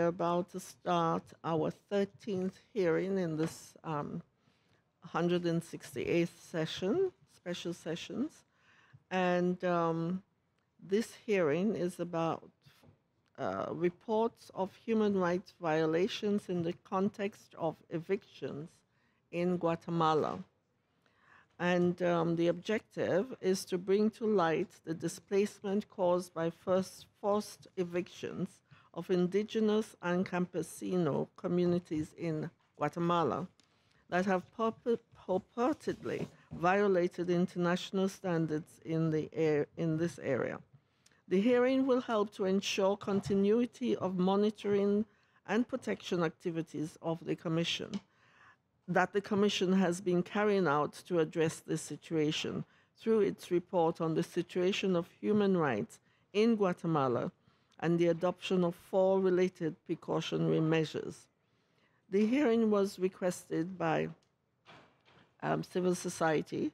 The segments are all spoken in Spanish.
We're about to start our 13th hearing in this um, 168th session, special sessions. And um, this hearing is about uh, reports of human rights violations in the context of evictions in Guatemala. And um, the objective is to bring to light the displacement caused by first forced evictions of indigenous and campesino communities in Guatemala that have purportedly violated international standards in, the air, in this area. The hearing will help to ensure continuity of monitoring and protection activities of the Commission that the Commission has been carrying out to address this situation through its report on the situation of human rights in Guatemala and the adoption of four related precautionary measures. The hearing was requested by um, civil society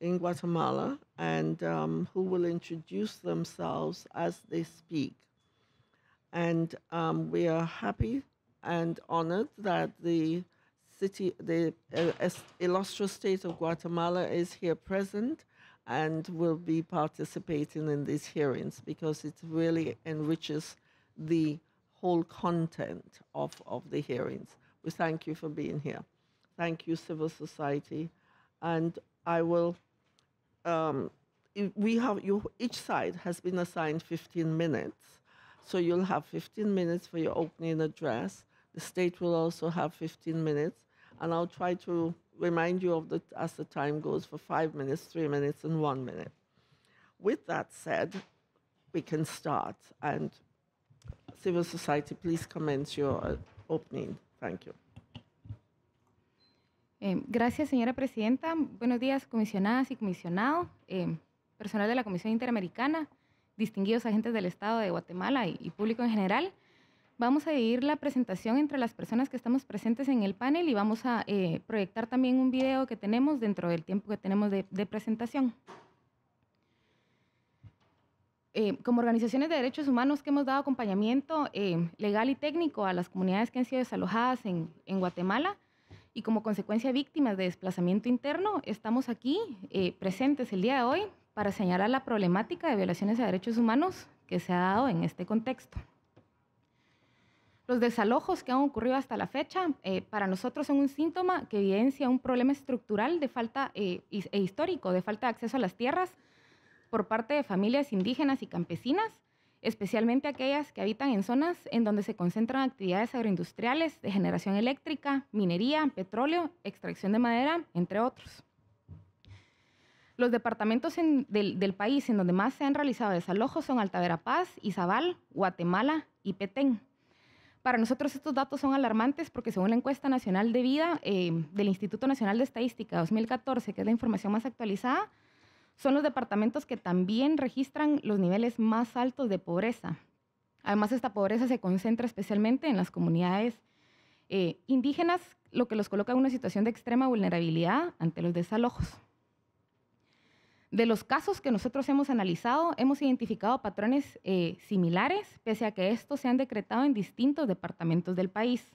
in Guatemala and um, who will introduce themselves as they speak. And um, we are happy and honored that the city, the uh, illustrious state of Guatemala is here present and will be participating in these hearings because it really enriches the whole content of, of the hearings. We thank you for being here. Thank you, civil society. And I will, um, we have, you, each side has been assigned 15 minutes. So you'll have 15 minutes for your opening address. The state will also have 15 minutes. And I'll try to remind you of the, as the time goes for five minutes, three minutes, and one minute. With that said, we can start. And civil society, please commence your uh, opening. Thank you. Eh, gracias, señora presidenta. Buenos días, comisionadas y comisionados, eh, personal de la Comisión Interamericana, distinguidos agentes del Estado de Guatemala y, y público en general. Vamos a dividir la presentación entre las personas que estamos presentes en el panel y vamos a eh, proyectar también un video que tenemos dentro del tiempo que tenemos de, presentación. Eh, como organizaciones de derechos humanos que hemos dado acompañamiento eh, legal y técnico a las comunidades que han sido desalojadas en, Guatemala y como consecuencia víctimas de desplazamiento interno, estamos aquí presentes el día de hoy para señalar la problemática de violaciones a derechos humanos que se ha dado en este contexto. Los desalojos que han ocurrido hasta la fecha eh, para nosotros son un síntoma que evidencia un problema estructural de falta eh, e histórico de falta de acceso a las tierras por parte de familias indígenas y campesinas, especialmente aquellas que habitan en zonas en donde se concentran actividades agroindustriales de generación eléctrica, minería, petróleo, extracción de madera, entre otros. Los departamentos del, país en donde más se han realizado desalojos son Altavera Paz, Izabal, Guatemala y Petén. Para nosotros estos datos son alarmantes porque según la encuesta nacional de vida eh, del Instituto Nacional de Estadística 2014, que es la información más actualizada, son los departamentos que también registran los niveles más altos de pobreza. Además, esta pobreza se concentra especialmente en las comunidades eh, indígenas, lo que los coloca en una situación de extrema vulnerabilidad ante los desalojos. De los casos que nosotros hemos analizado, hemos identificado patrones eh, similares, pese a que estos se han decretado en distintos departamentos del país.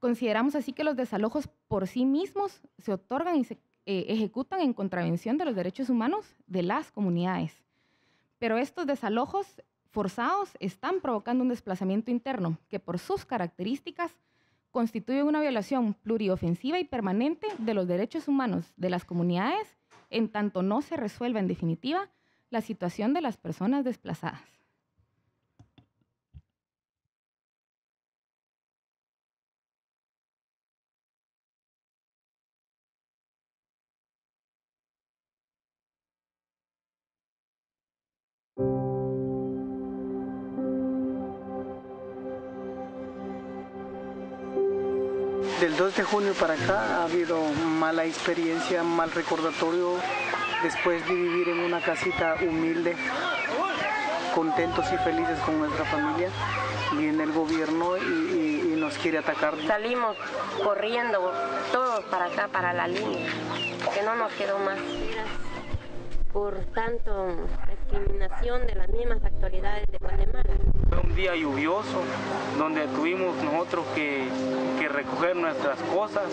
Consideramos así que los desalojos por sí mismos se otorgan y se eh, ejecutan en contravención de los derechos humanos de las comunidades. Pero estos desalojos forzados están provocando un desplazamiento interno que por sus características constituye una violación pluriofensiva y permanente de los derechos humanos de las comunidades en tanto no se resuelva en definitiva la situación de las personas desplazadas. del 2 de junio para acá ha habido mala experiencia, mal recordatorio después de vivir en una casita humilde, contentos y felices con nuestra familia. y en el gobierno y, nos quiere atacar. Salimos corriendo todos para acá, para la línea, que no nos quedó más. Por tanto, discriminación de las mismas actualidades de Guatemala. Fue un día lluvioso donde tuvimos nosotros que recoger nuestras cosas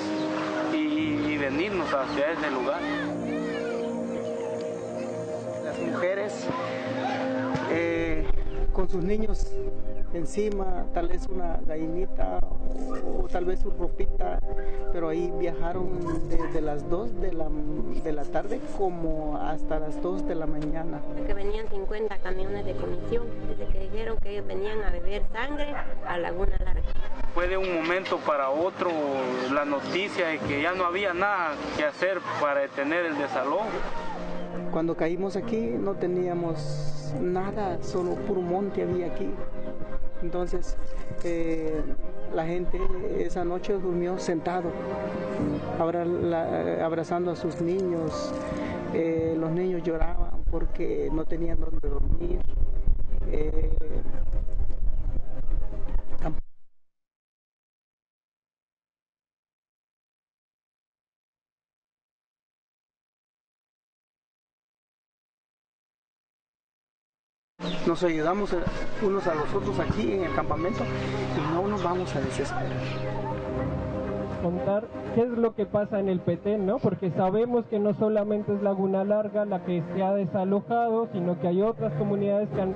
y, venirnos a las ciudades del lugar. Las mujeres eh, con sus niños encima, tal vez una gallinita o, tal vez su ropita, pero ahí viajaron desde las 2 de la, de la tarde como hasta las 2 de la mañana. Que venían 50 camiones de comisión, desde que dijeron que venían a beber sangre a Laguna Larga fue de un momento para otro la noticia de que ya no había nada que hacer para detener el desalojo. Cuando caímos aquí no teníamos nada, solo puro monte había aquí. Entonces eh, la gente esa noche durmió sentado, abrazando a sus niños. Eh, los niños lloraban porque no tenían dónde dormir. Eh, Nos ayudamos eh, unos a los otros aquí en el campamento y no nos vamos a desesperar. Contar qué es lo que pasa en el PT, ¿no? Porque sabemos que no solamente es Laguna Larga la que se ha desalojado, sino que hay otras comunidades que han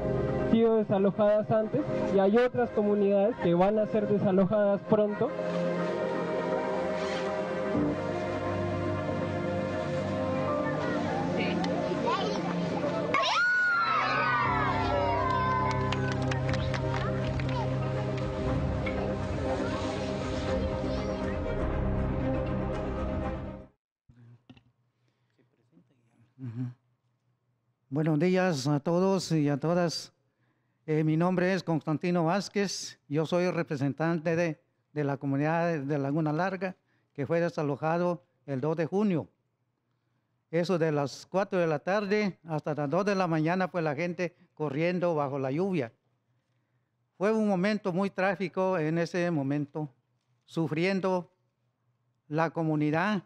sido desalojadas antes y hay otras comunidades que van a ser desalojadas pronto Buenos días a todos y a todas. Eh, mi nombre es Constantino Vázquez. Yo soy representante de, de, la comunidad de Laguna Larga, que fue desalojado el 2 de junio. Eso de las 4 de la tarde hasta las 2 de la mañana fue la gente corriendo bajo la lluvia. Fue un momento muy trágico en ese momento, sufriendo la comunidad,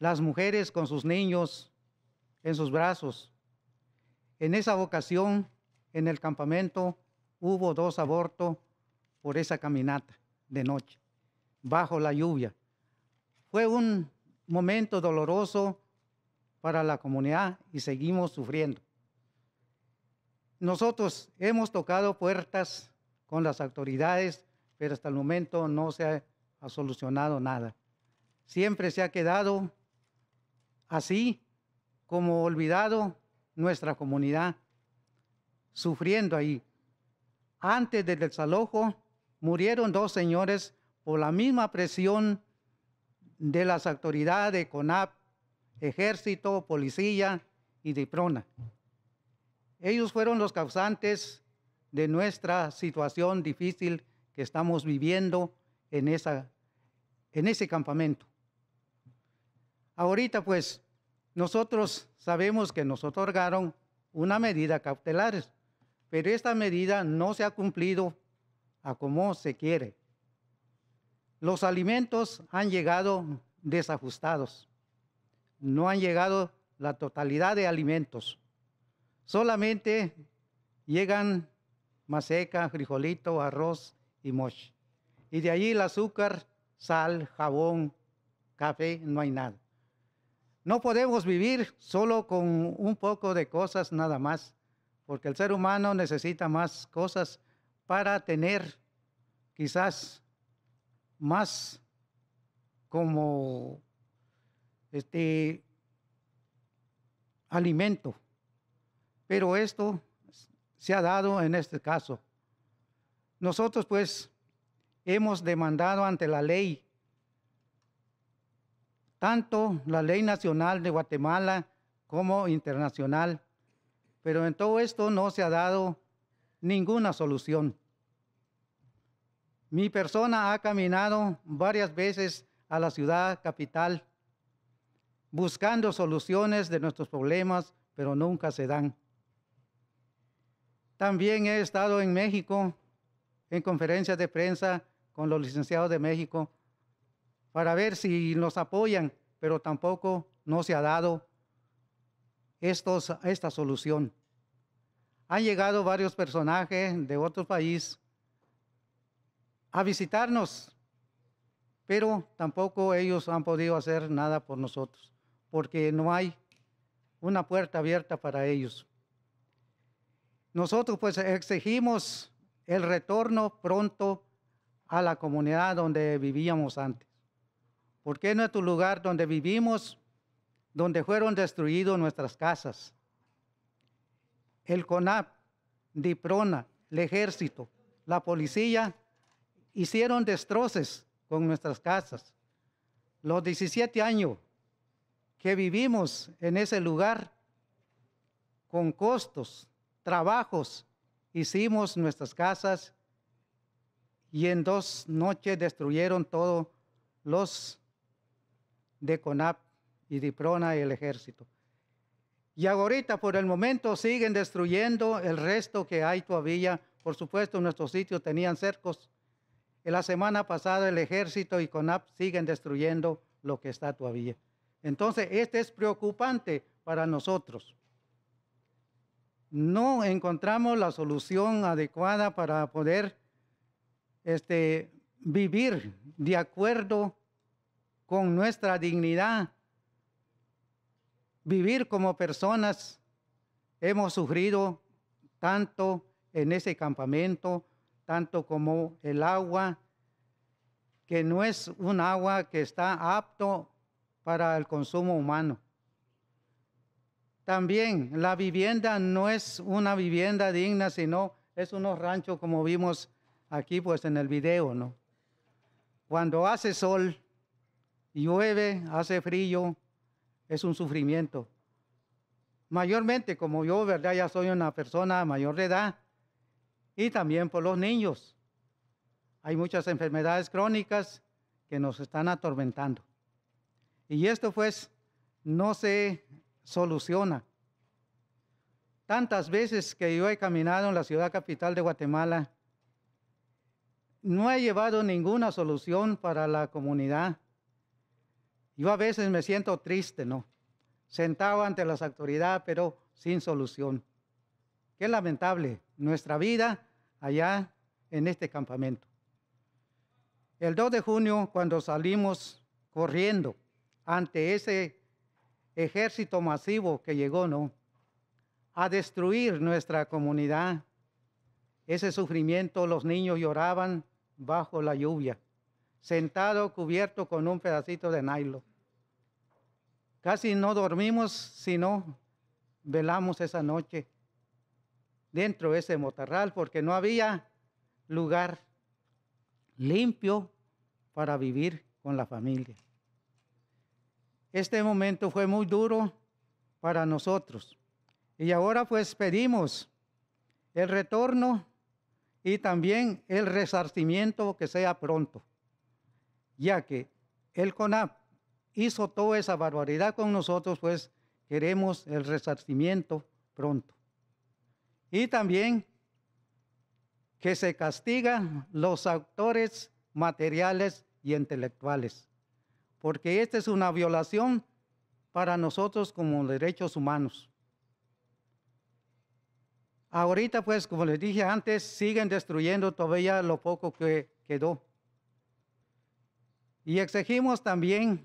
las mujeres con sus niños en sus brazos en esa ocasión, en el campamento, hubo dos abortos por esa caminata de noche, bajo la lluvia. Fue un momento doloroso para la comunidad y seguimos sufriendo. Nosotros hemos tocado puertas con las autoridades, pero hasta el momento no se ha, solucionado nada. Siempre se ha quedado así, como olvidado nuestra comunidad, sufriendo ahí. Antes del desalojo, murieron dos señores por la misma presión de las autoridades, CONAP, ejército, policía y Prona. Ellos fueron los causantes de nuestra situación difícil que estamos viviendo en, esa, en ese campamento. Ahorita pues nosotros sabemos que nos otorgaron una medida cautelar, pero esta medida no se ha cumplido a como se quiere. Los alimentos han llegado desajustados. No han llegado la totalidad de alimentos. Solamente llegan maseca, frijolito, arroz y moche. Y de allí el azúcar, sal, jabón, café, no hay nada. No podemos vivir solo con un poco de cosas nada más, porque el ser humano necesita más cosas para tener quizás más como este alimento. Pero esto se ha dado en este caso. Nosotros pues hemos demandado ante la ley tanto la ley nacional de Guatemala como internacional, pero en todo esto no se ha dado ninguna solución. Mi persona ha caminado varias veces a la ciudad capital buscando soluciones de nuestros problemas, pero nunca se dan. También he estado en México en conferencias de prensa con los licenciados de México para ver si nos apoyan, pero tampoco no se ha dado esta solución. Han llegado varios personajes de otro país a visitarnos, pero tampoco ellos han podido hacer nada por nosotros, porque no hay una puerta abierta para ellos. Nosotros pues exigimos el retorno pronto a la comunidad donde vivíamos antes. ¿Por qué no es tu lugar donde vivimos, donde fueron destruidas nuestras casas, el CONAP, DIPRONA, el ejército, la policía, hicieron destroces con nuestras casas. Los 17 años que vivimos en ese lugar, con costos, trabajos, hicimos nuestras casas y en dos noches destruyeron todos los de CONAP y de y el ejército. Y ahorita por el momento siguen destruyendo el resto que hay todavía. Por supuesto, nuestros sitios tenían cercos. la semana pasada el ejército y CONAP siguen destruyendo lo que está todavía. Entonces, esto es preocupante para nosotros. No encontramos la solución adecuada para poder este, vivir de acuerdo con nuestra dignidad, vivir como personas. Hemos sufrido tanto en ese campamento, tanto como el agua, que no es un agua que está apto para el consumo humano. También la vivienda no es una vivienda digna, sino es unos ranchos como vimos aquí pues en el video, ¿no? Cuando hace sol, llueve, hace frío, es un sufrimiento. Mayormente, como yo, ¿verdad? Ya soy una persona mayor de edad y también por los niños. Hay muchas enfermedades crónicas que nos están atormentando. Y esto pues no se soluciona. Tantas veces que yo he caminado en la ciudad capital de Guatemala, no he llevado ninguna solución para la comunidad yo a veces me siento triste, ¿no? Sentado ante las autoridades, pero sin solución. Qué lamentable nuestra vida allá en este campamento. El 2 de junio, cuando salimos corriendo ante ese ejército masivo que llegó, ¿no? A destruir nuestra comunidad. Ese sufrimiento, los niños lloraban bajo la lluvia sentado cubierto con un pedacito de nylon. Casi no dormimos sino velamos esa noche dentro de ese motarral porque no había lugar limpio para vivir con la familia. Este momento fue muy duro para nosotros y ahora pues pedimos el retorno y también el resarcimiento que sea pronto ya que el CONAP hizo toda esa barbaridad con nosotros, pues queremos el resarcimiento pronto. Y también que se castigan los autores materiales y intelectuales, porque esta es una violación para nosotros como derechos humanos. Ahorita, pues, como les dije antes, siguen destruyendo todavía lo poco que quedó. Y exigimos también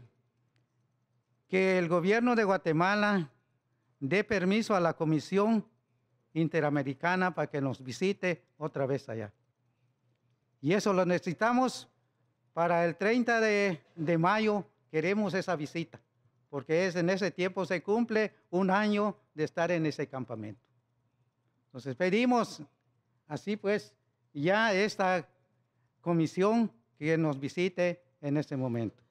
que el gobierno de Guatemala dé permiso a la Comisión Interamericana para que nos visite otra vez allá. Y eso lo necesitamos para el 30 de, mayo, queremos esa visita, porque es, en ese tiempo se cumple un año de estar en ese campamento. Entonces pedimos, así pues, ya esta comisión que nos visite en este momento.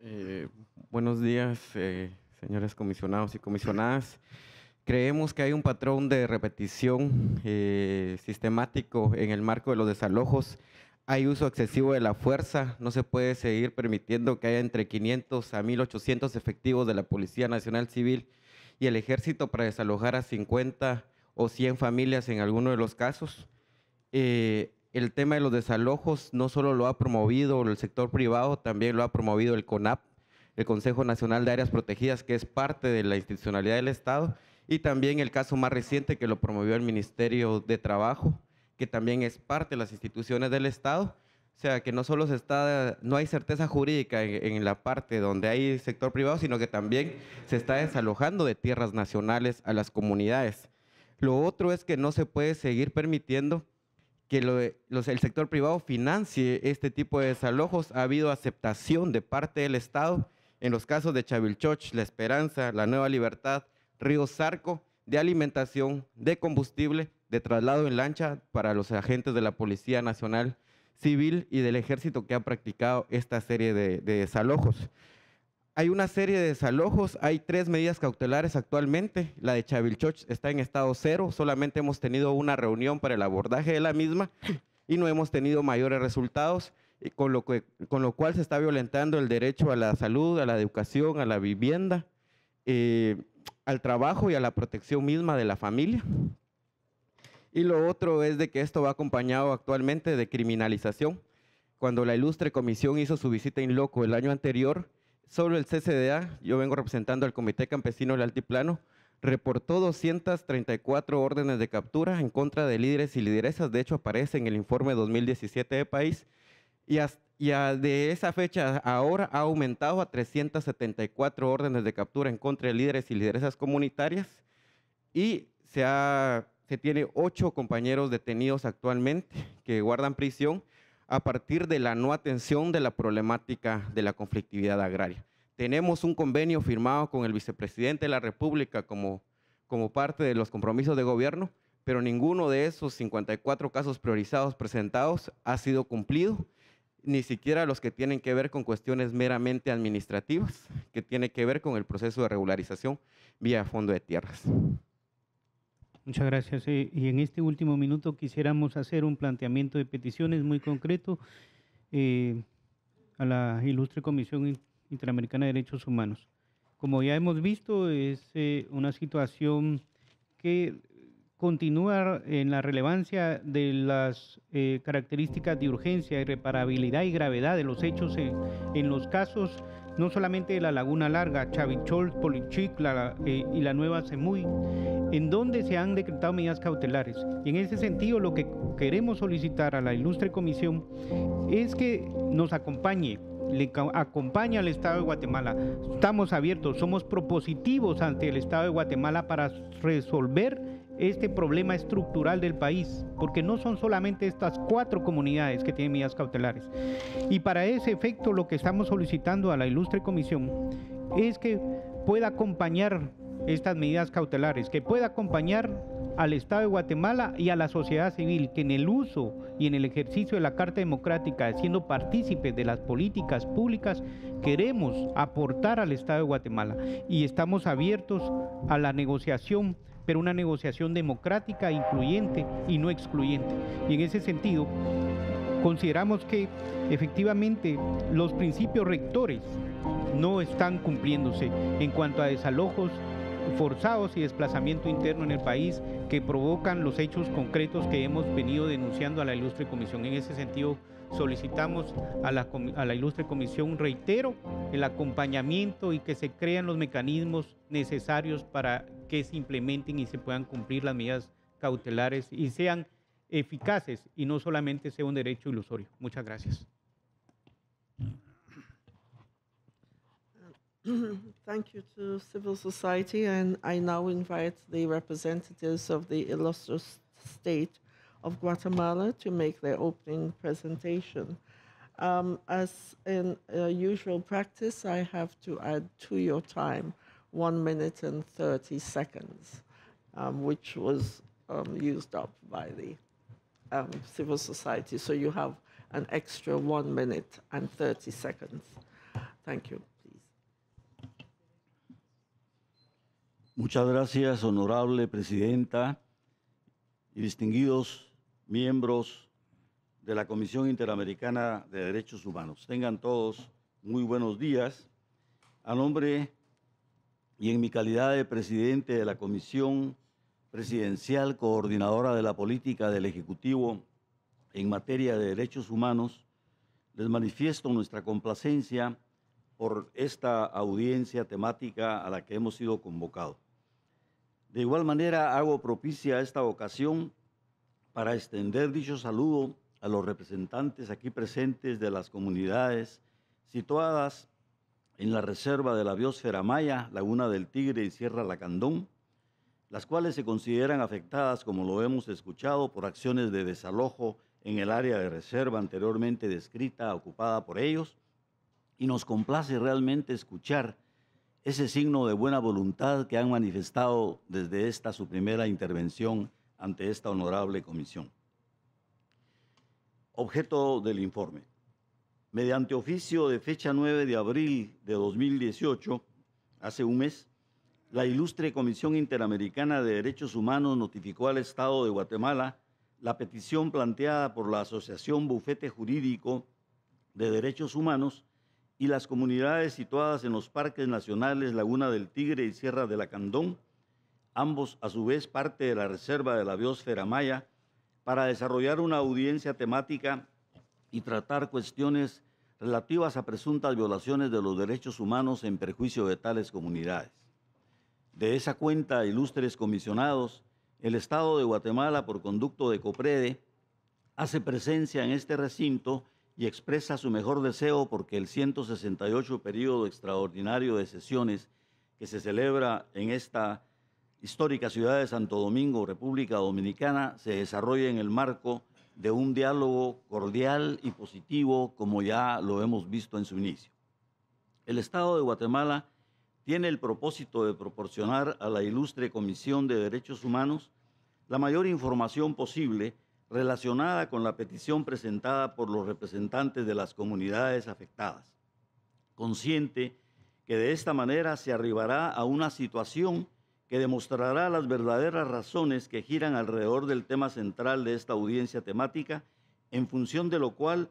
Eh, buenos días, eh, señores comisionados y comisionadas. Creemos que hay un patrón de repetición eh, sistemático en el marco de los desalojos. Hay uso excesivo de la fuerza. No se puede seguir permitiendo que haya entre 500 a 1.800 efectivos de la Policía Nacional Civil y el Ejército para desalojar a 50 o 100 familias en alguno de los casos. Eh, el tema de los desalojos no solo lo ha promovido el sector privado, también lo ha promovido el CONAP, el Consejo Nacional de Áreas Protegidas, que es parte de la institucionalidad del Estado, y también el caso más reciente que lo promovió el Ministerio de Trabajo, que también es parte de las instituciones del Estado. O sea, que no solo se está, no hay certeza jurídica en, en la parte donde hay sector privado, sino que también se está desalojando de tierras nacionales a las comunidades. Lo otro es que no se puede seguir permitiendo que el sector privado financie este tipo de desalojos. Ha habido aceptación de parte del Estado en los casos de Chavilchoch, La Esperanza, La Nueva Libertad, Río Zarco, de alimentación, de combustible, de traslado en lancha para los agentes de la Policía Nacional Civil y del Ejército que ha practicado esta serie de desalojos. Hay una serie de desalojos, hay tres medidas cautelares actualmente. La de Chavilchoch está en estado cero, solamente hemos tenido una reunión para el abordaje de la misma y no hemos tenido mayores resultados, con, lo que, con lo cual se está violentando el derecho a la salud, a la educación, a la vivienda, eh, al trabajo y a la protección misma de la familia. Y lo otro es de que esto va acompañado actualmente de criminalización. Cuando la ilustre comisión hizo su visita in loco el año anterior, sobre el CCDA, yo vengo representando al Comité Campesino del Altiplano, reportó 234 órdenes de captura en contra de líderes y lideresas, de hecho aparece en el informe 2017 de país, y, de esa fecha ahora ha aumentado a 374 órdenes de captura en contra de líderes y lideresas comunitarias, y se, se tiene ocho compañeros detenidos actualmente que guardan prisión, a partir de la no atención de la problemática de la conflictividad agraria. Tenemos un convenio firmado con el vicepresidente de la República como, como parte de los compromisos de gobierno, pero ninguno de esos 54 casos priorizados presentados ha sido cumplido, ni siquiera los que tienen que ver con cuestiones meramente administrativas, que tienen que ver con el proceso de regularización vía fondo de tierras. Muchas gracias. Eh, y en este último minuto quisiéramos hacer un planteamiento de peticiones muy concreto eh, a la ilustre Comisión Interamericana de Derechos Humanos. Como ya hemos visto, es eh, una situación que continúa en la relevancia de las características de urgencia, irreparabilidad y gravedad de los hechos en los casos no solamente de la Laguna Larga, Chavichol, Polichic eh, y la Nueva Semuy, en donde se han decretado medidas cautelares. Y en ese sentido, lo que queremos solicitar a la ilustre comisión es que nos acompañe le acompañe al Estado de Guatemala. Estamos abiertos, somos propositivos ante el Estado de Guatemala para resolver este problema estructural del país, porque no son solamente estas cuatro comunidades que tienen medidas cautelares. Y para ese efecto lo que estamos solicitando a la ilustre comisión es que pueda acompañar estas medidas cautelares, que pueda acompañar al Estado de Guatemala y a la sociedad civil que en el uso y en el ejercicio de la Carta Democrática, siendo partícipes de las políticas públicas, queremos aportar al Estado de Guatemala y estamos abiertos a la negociación pero una negociación democrática, incluyente y no excluyente. Y en ese sentido, consideramos que efectivamente los principios rectores no están cumpliéndose en cuanto a desalojos, forzados y desplazamiento interno en el país que provocan los hechos concretos que hemos venido denunciando a la ilustre comisión. En ese sentido, solicitamos a la, ilustre comisión, reitero, el acompañamiento y que se crean los mecanismos necesarios para que se implementen y se puedan cumplir las medidas cautelares y sean eficaces y no solamente sea un derecho ilusorio. Muchas gracias. Thank you to civil society, and I now invite the representatives of the illustrious state of Guatemala to make their opening presentation. Um, as in uh, usual practice, I have to add to your time one minute and 30 seconds, um, which was um, used up by the um, civil society. So you have an extra one minute and 30 seconds. Thank you. Muchas gracias, honorable presidenta y distinguidos miembros de la Comisión Interamericana de Derechos Humanos. Tengan todos muy buenos días. A nombre y en mi calidad de presidente de la Comisión Presidencial Coordinadora de la Política del Ejecutivo en materia de derechos humanos, les manifiesto nuestra complacencia por esta audiencia temática a la que hemos sido convocados. De igual manera, hago propicia esta ocasión para extender dicho saludo a los representantes aquí presentes de las comunidades situadas en la reserva de la biosfera Maya, Laguna del Tigre y Sierra Lacandón, las cuales se consideran afectadas, como lo hemos escuchado, por acciones de desalojo en el área de reserva anteriormente descrita, ocupada por ellos, y nos complace realmente escuchar ese signo de buena voluntad que han manifestado desde esta su primera intervención ante esta honorable comisión. Objeto del informe. Mediante oficio de fecha 9 de abril de 2018, hace un mes, la ilustre Comisión Interamericana de Derechos Humanos notificó al Estado de Guatemala la petición planteada por la Asociación Bufete Jurídico de Derechos Humanos y las comunidades situadas en los parques nacionales Laguna del Tigre y Sierra de la Candón, ambos a su vez parte de la Reserva de la Biosfera Maya, para desarrollar una audiencia temática y tratar cuestiones relativas a presuntas violaciones de los derechos humanos en perjuicio de tales comunidades. De esa cuenta, ilustres comisionados, el Estado de Guatemala, por conducto de COPREDE, hace presencia en este recinto y expresa su mejor deseo porque el 168 periodo extraordinario de sesiones que se celebra en esta histórica ciudad de Santo Domingo, República Dominicana, se desarrolle en el marco de un diálogo cordial y positivo como ya lo hemos visto en su inicio. El Estado de Guatemala tiene el propósito de proporcionar a la ilustre Comisión de Derechos Humanos la mayor información posible relacionada con la petición presentada por los representantes de las comunidades afectadas, consciente que de esta manera se arribará a una situación que demostrará las verdaderas razones que giran alrededor del tema central de esta audiencia temática, en función de lo cual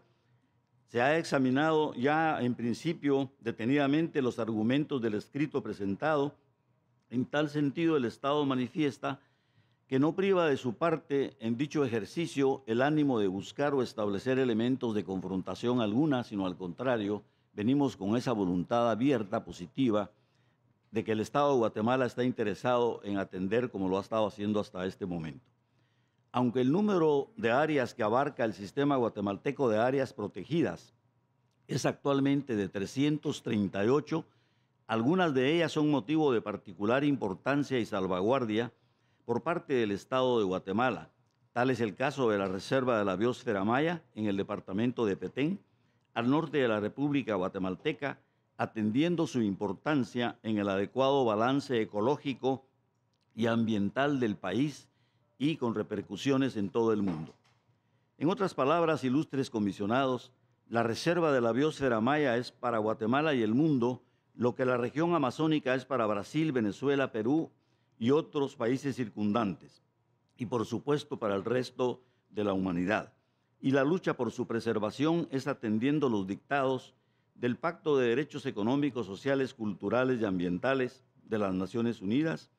se ha examinado ya en principio detenidamente los argumentos del escrito presentado. En tal sentido, el Estado manifiesta que no priva de su parte en dicho ejercicio el ánimo de buscar o establecer elementos de confrontación alguna, sino al contrario, venimos con esa voluntad abierta, positiva, de que el Estado de Guatemala está interesado en atender como lo ha estado haciendo hasta este momento. Aunque el número de áreas que abarca el sistema guatemalteco de áreas protegidas es actualmente de 338, algunas de ellas son motivo de particular importancia y salvaguardia, por parte del Estado de Guatemala. Tal es el caso de la Reserva de la Biosfera Maya en el departamento de Petén, al norte de la República Guatemalteca, atendiendo su importancia en el adecuado balance ecológico y ambiental del país y con repercusiones en todo el mundo. En otras palabras, ilustres comisionados, la reserva de la biosfera maya es para Guatemala y el mundo lo que la región amazónica es para Brasil, Venezuela, Perú y otros países circundantes, y por supuesto para el resto de la humanidad. Y la lucha por su preservación es atendiendo los dictados del Pacto de Derechos Económicos, Sociales, Culturales y Ambientales de las Naciones Unidas,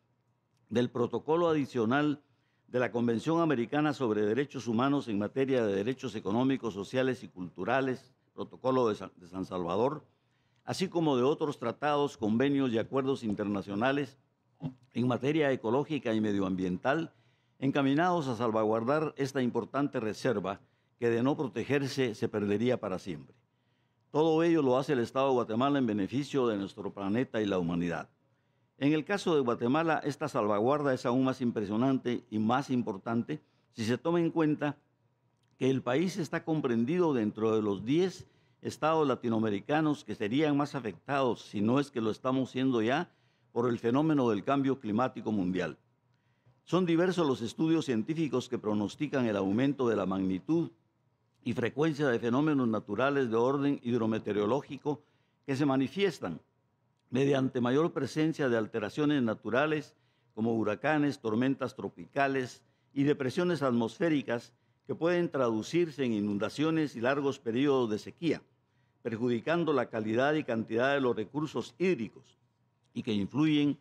del Protocolo Adicional de la Convención Americana sobre Derechos Humanos en materia de derechos económicos, sociales y culturales, Protocolo de San Salvador, así como de otros tratados, convenios y acuerdos internacionales en materia ecológica y medioambiental encaminados a salvaguardar esta importante reserva que de no protegerse se perdería para siempre. Todo ello lo hace el Estado de Guatemala en beneficio de nuestro planeta y la humanidad. En el caso de Guatemala, esta salvaguarda es aún más impresionante y más importante si se toma en cuenta que el país está comprendido dentro de los 10 estados latinoamericanos que serían más afectados, si no es que lo estamos siendo ya, por el fenómeno del cambio climático mundial. Son diversos los estudios científicos que pronostican el aumento de la magnitud y frecuencia de fenómenos naturales de orden hidrometeorológico que se manifiestan mediante mayor presencia de alteraciones naturales como huracanes, tormentas tropicales y depresiones atmosféricas que pueden traducirse en inundaciones y largos periodos de sequía, perjudicando la calidad y cantidad de los recursos hídricos, y que influyen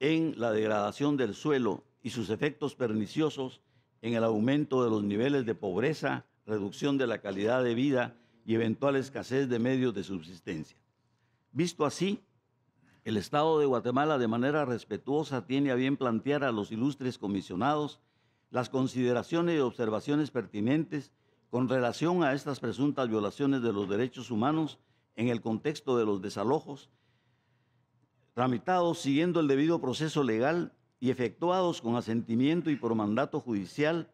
en la degradación del suelo y sus efectos perniciosos en el aumento de los niveles de pobreza, reducción de la calidad de vida y eventual escasez de medios de subsistencia. Visto así, el Estado de Guatemala de manera respetuosa tiene a bien plantear a los ilustres comisionados las consideraciones y observaciones pertinentes con relación a estas presuntas violaciones de los derechos humanos en el contexto de los desalojos tramitados siguiendo el debido proceso legal y efectuados con asentimiento y por mandato judicial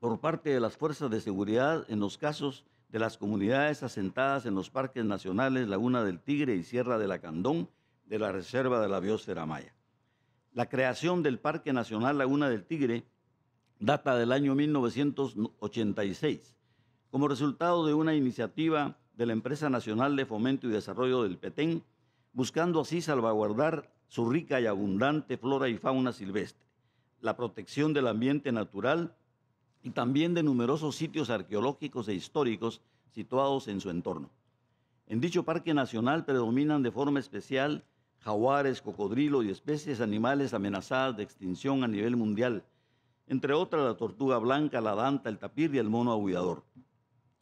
por parte de las fuerzas de seguridad en los casos de las comunidades asentadas en los parques nacionales Laguna del Tigre y Sierra de la Candón de la Reserva de la Biosfera Maya. La creación del Parque Nacional Laguna del Tigre data del año 1986, como resultado de una iniciativa de la Empresa Nacional de Fomento y Desarrollo del Petén, buscando así salvaguardar su rica y abundante flora y fauna silvestre, la protección del ambiente natural y también de numerosos sitios arqueológicos e históricos situados en su entorno. En dicho parque nacional predominan de forma especial jaguares, cocodrilos y especies animales amenazadas de extinción a nivel mundial, entre otras la tortuga blanca, la danta, el tapir y el mono aullador.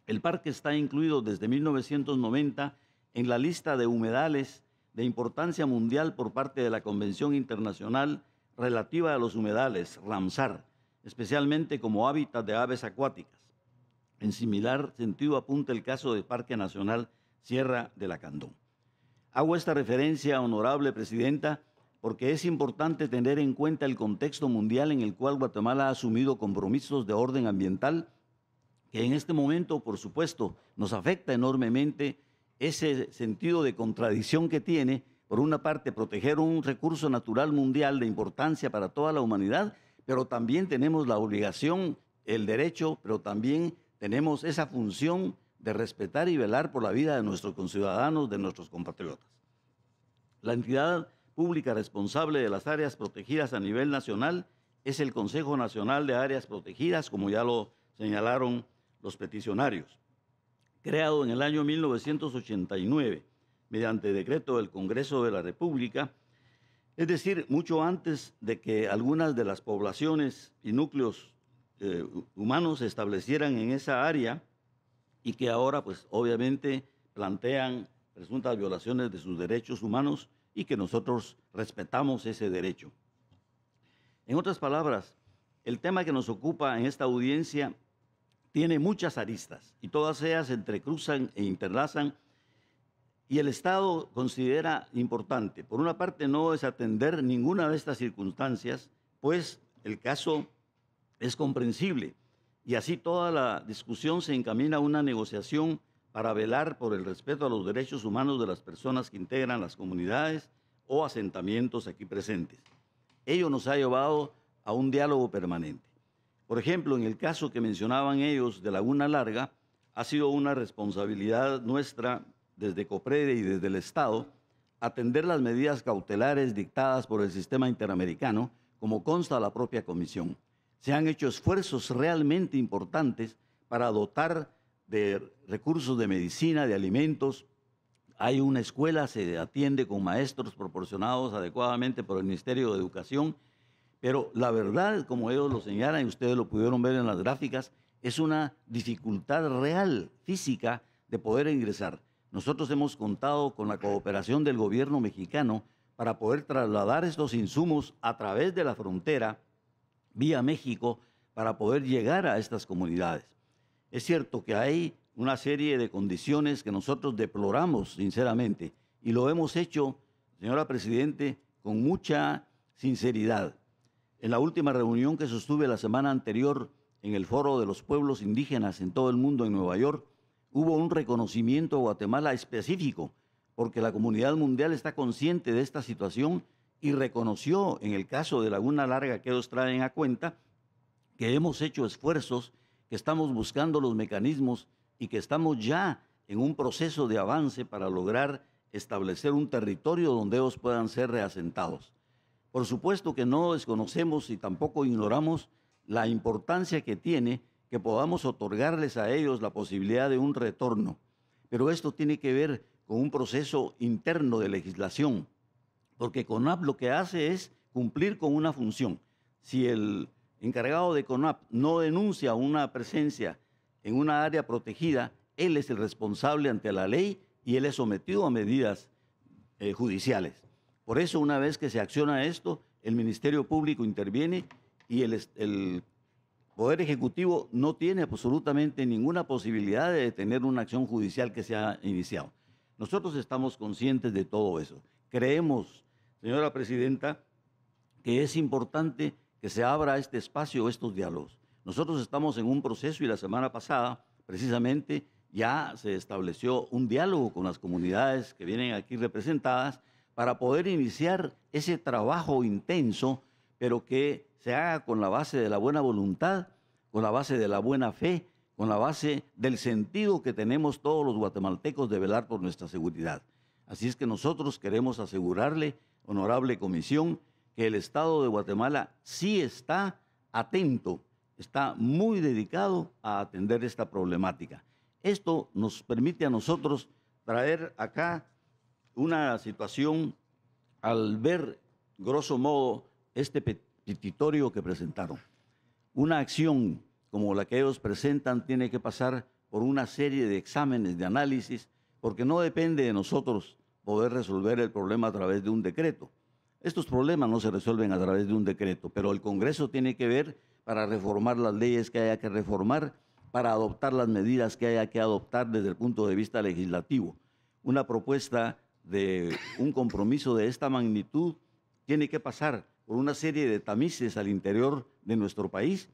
El parque está incluido desde 1990 en la lista de humedales de importancia mundial por parte de la Convención Internacional relativa a los humedales, Ramsar, especialmente como hábitat de aves acuáticas. En similar sentido apunta el caso del Parque Nacional Sierra de la Candón. Hago esta referencia, honorable presidenta, porque es importante tener en cuenta el contexto mundial en el cual Guatemala ha asumido compromisos de orden ambiental que en este momento, por supuesto, nos afecta enormemente ese sentido de contradicción que tiene, por una parte, proteger un recurso natural mundial de importancia para toda la humanidad, pero también tenemos la obligación, el derecho, pero también tenemos esa función de respetar y velar por la vida de nuestros conciudadanos, de nuestros compatriotas. La entidad pública responsable de las áreas protegidas a nivel nacional es el Consejo Nacional de Áreas Protegidas, como ya lo señalaron los peticionarios creado en el año 1989 mediante decreto del Congreso de la República, es decir, mucho antes de que algunas de las poblaciones y núcleos eh, humanos se establecieran en esa área y que ahora, pues obviamente, plantean presuntas violaciones de sus derechos humanos y que nosotros respetamos ese derecho. En otras palabras, el tema que nos ocupa en esta audiencia tiene muchas aristas y todas ellas se entrecruzan e interlazan y el Estado considera importante, por una parte, no desatender ninguna de estas circunstancias, pues el caso es comprensible y así toda la discusión se encamina a una negociación para velar por el respeto a los derechos humanos de las personas que integran las comunidades o asentamientos aquí presentes. Ello nos ha llevado a un diálogo permanente. Por ejemplo, en el caso que mencionaban ellos de Laguna Larga, ha sido una responsabilidad nuestra desde COPREDE y desde el Estado atender las medidas cautelares dictadas por el sistema interamericano, como consta la propia comisión. Se han hecho esfuerzos realmente importantes para dotar de recursos de medicina, de alimentos. Hay una escuela, se atiende con maestros proporcionados adecuadamente por el Ministerio de Educación pero la verdad, como ellos lo señalan y ustedes lo pudieron ver en las gráficas, es una dificultad real, física, de poder ingresar. Nosotros hemos contado con la cooperación del gobierno mexicano para poder trasladar estos insumos a través de la frontera, vía México, para poder llegar a estas comunidades. Es cierto que hay una serie de condiciones que nosotros deploramos, sinceramente, y lo hemos hecho, señora Presidente, con mucha sinceridad. En la última reunión que sostuve la semana anterior en el Foro de los Pueblos Indígenas en todo el mundo en Nueva York, hubo un reconocimiento a Guatemala específico, porque la comunidad mundial está consciente de esta situación y reconoció en el caso de Laguna Larga que ellos traen a cuenta que hemos hecho esfuerzos, que estamos buscando los mecanismos y que estamos ya en un proceso de avance para lograr establecer un territorio donde ellos puedan ser reasentados. Por supuesto que no desconocemos y tampoco ignoramos la importancia que tiene que podamos otorgarles a ellos la posibilidad de un retorno. Pero esto tiene que ver con un proceso interno de legislación, porque CONAP lo que hace es cumplir con una función. Si el encargado de CONAP no denuncia una presencia en una área protegida, él es el responsable ante la ley y él es sometido a medidas eh, judiciales. Por eso, una vez que se acciona esto, el Ministerio Público interviene y el, Poder Ejecutivo no tiene absolutamente ninguna posibilidad de detener una acción judicial que se ha iniciado. Nosotros estamos conscientes de todo eso. Creemos, señora Presidenta, que es importante que se abra este espacio, estos diálogos. Nosotros estamos en un proceso y la semana pasada, precisamente, ya se estableció un diálogo con las comunidades que vienen aquí representadas para poder iniciar ese trabajo intenso, pero que se haga con la base de la buena voluntad, con la base de la buena fe, con la base del sentido que tenemos todos los guatemaltecos de velar por nuestra seguridad. Así es que nosotros queremos asegurarle, honorable comisión, que el Estado de Guatemala sí está atento, está muy dedicado a atender esta problemática. Esto nos permite a nosotros traer acá una situación al ver, grosso modo, este petitorio que presentaron. Una acción como la que ellos presentan tiene que pasar por una serie de exámenes, de análisis, porque no depende de nosotros poder resolver el problema a través de un decreto. Estos problemas no se resuelven a través de un decreto, pero el Congreso tiene que ver para reformar las leyes que haya que reformar, para adoptar las medidas que haya que adoptar desde el punto de vista legislativo. Una propuesta de un compromiso de esta magnitud tiene que pasar por una serie de tamices al interior de nuestro país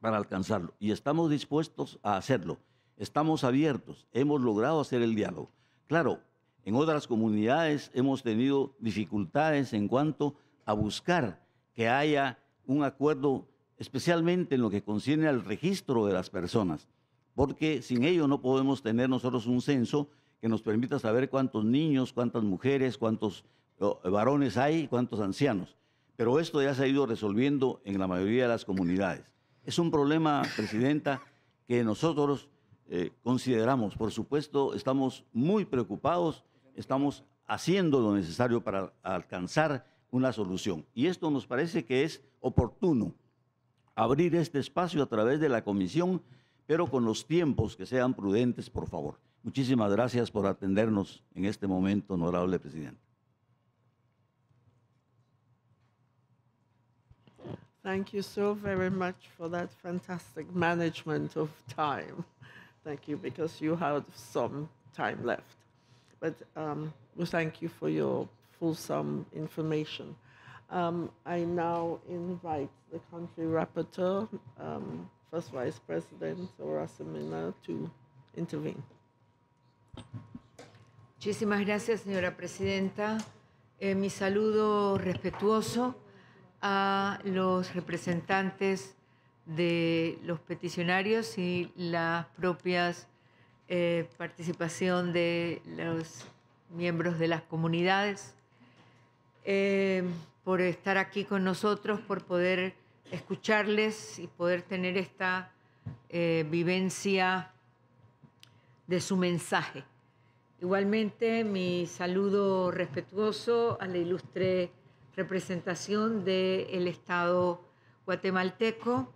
para alcanzarlo. Y estamos dispuestos a hacerlo. Estamos abiertos. Hemos logrado hacer el diálogo. Claro, en otras comunidades hemos tenido dificultades en cuanto a buscar que haya un acuerdo, especialmente en lo que concierne al registro de las personas, porque sin ello no podemos tener nosotros un censo que nos permita saber cuántos niños, cuántas mujeres, cuántos oh, varones hay, cuántos ancianos. Pero esto ya se ha ido resolviendo en la mayoría de las comunidades. Es un problema, Presidenta, que nosotros eh, consideramos, por supuesto, estamos muy preocupados, estamos haciendo lo necesario para alcanzar una solución. Y esto nos parece que es oportuno abrir este espacio a través de la comisión, pero con los tiempos que sean prudentes, por favor. Muchísimas gracias por atendernos en este momento, honorable presidente. Thank you so very much for that fantastic management of time. Thank you, because you had some time left. But um, we thank you for your fulsome information. Um, I now invite the country rapporteur, um, First Vice President Orasimina, to intervene. Muchísimas gracias, señora presidenta. Eh, mi saludo respetuoso a los representantes de los peticionarios y las propias eh, participación de los miembros de las comunidades eh, por estar aquí con nosotros, por poder escucharles y poder tener esta eh, vivencia de su mensaje. Igualmente, mi saludo respetuoso a la ilustre representación del Estado guatemalteco,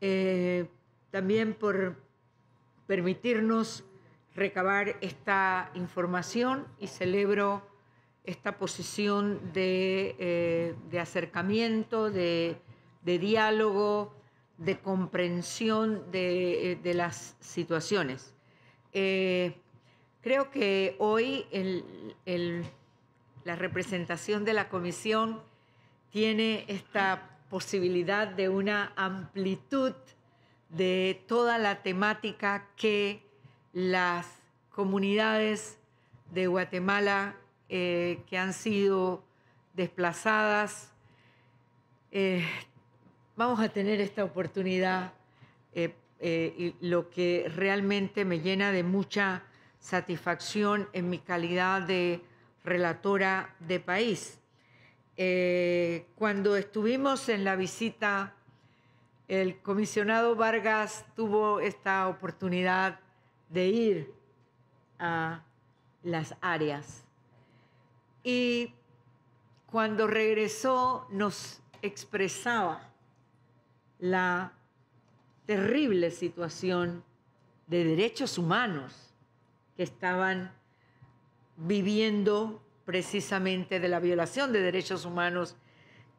eh, también por permitirnos recabar esta información y celebro esta posición de, eh, acercamiento, de, diálogo, de comprensión de eh, las situaciones. Eh, creo que hoy la representación de la comisión tiene esta posibilidad de una amplitud de toda la temática que las comunidades de Guatemala eh, que han sido desplazadas. Eh, vamos a tener esta oportunidad eh, eh, lo que realmente me llena de mucha satisfacción en mi calidad de relatora de país. Eh, cuando estuvimos en la visita, el comisionado Vargas tuvo esta oportunidad de ir a las áreas. Y cuando regresó nos expresaba la terrible situación de derechos humanos que estaban viviendo precisamente de la violación de derechos humanos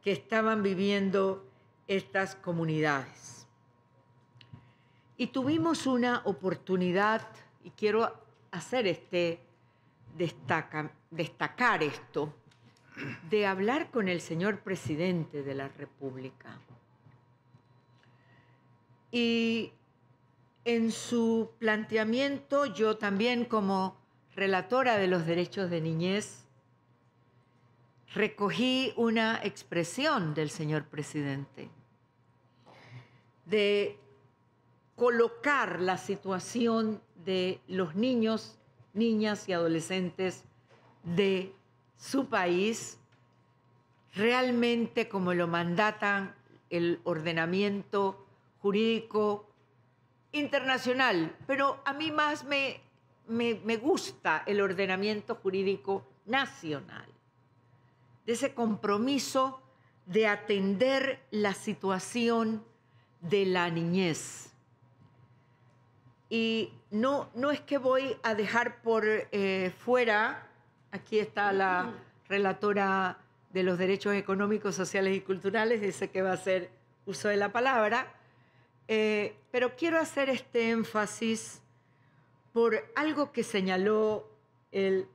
que estaban viviendo estas comunidades. Y tuvimos una oportunidad, y quiero hacer este, destacar esto, de hablar con el señor presidente de la República. Y en su planteamiento, yo también como relatora de los derechos de niñez, recogí una expresión del señor presidente de colocar la situación de los niños, niñas y adolescentes de su país realmente como lo mandatan el ordenamiento jurídico internacional, pero a mí más me, me, gusta el ordenamiento jurídico nacional, de ese compromiso de atender la situación de la niñez. Y no, no es que voy a dejar por eh, fuera, aquí está la relatora de los derechos económicos, sociales y culturales, dice que va a hacer uso de la palabra, eh, pero quiero hacer este énfasis por algo que señaló el,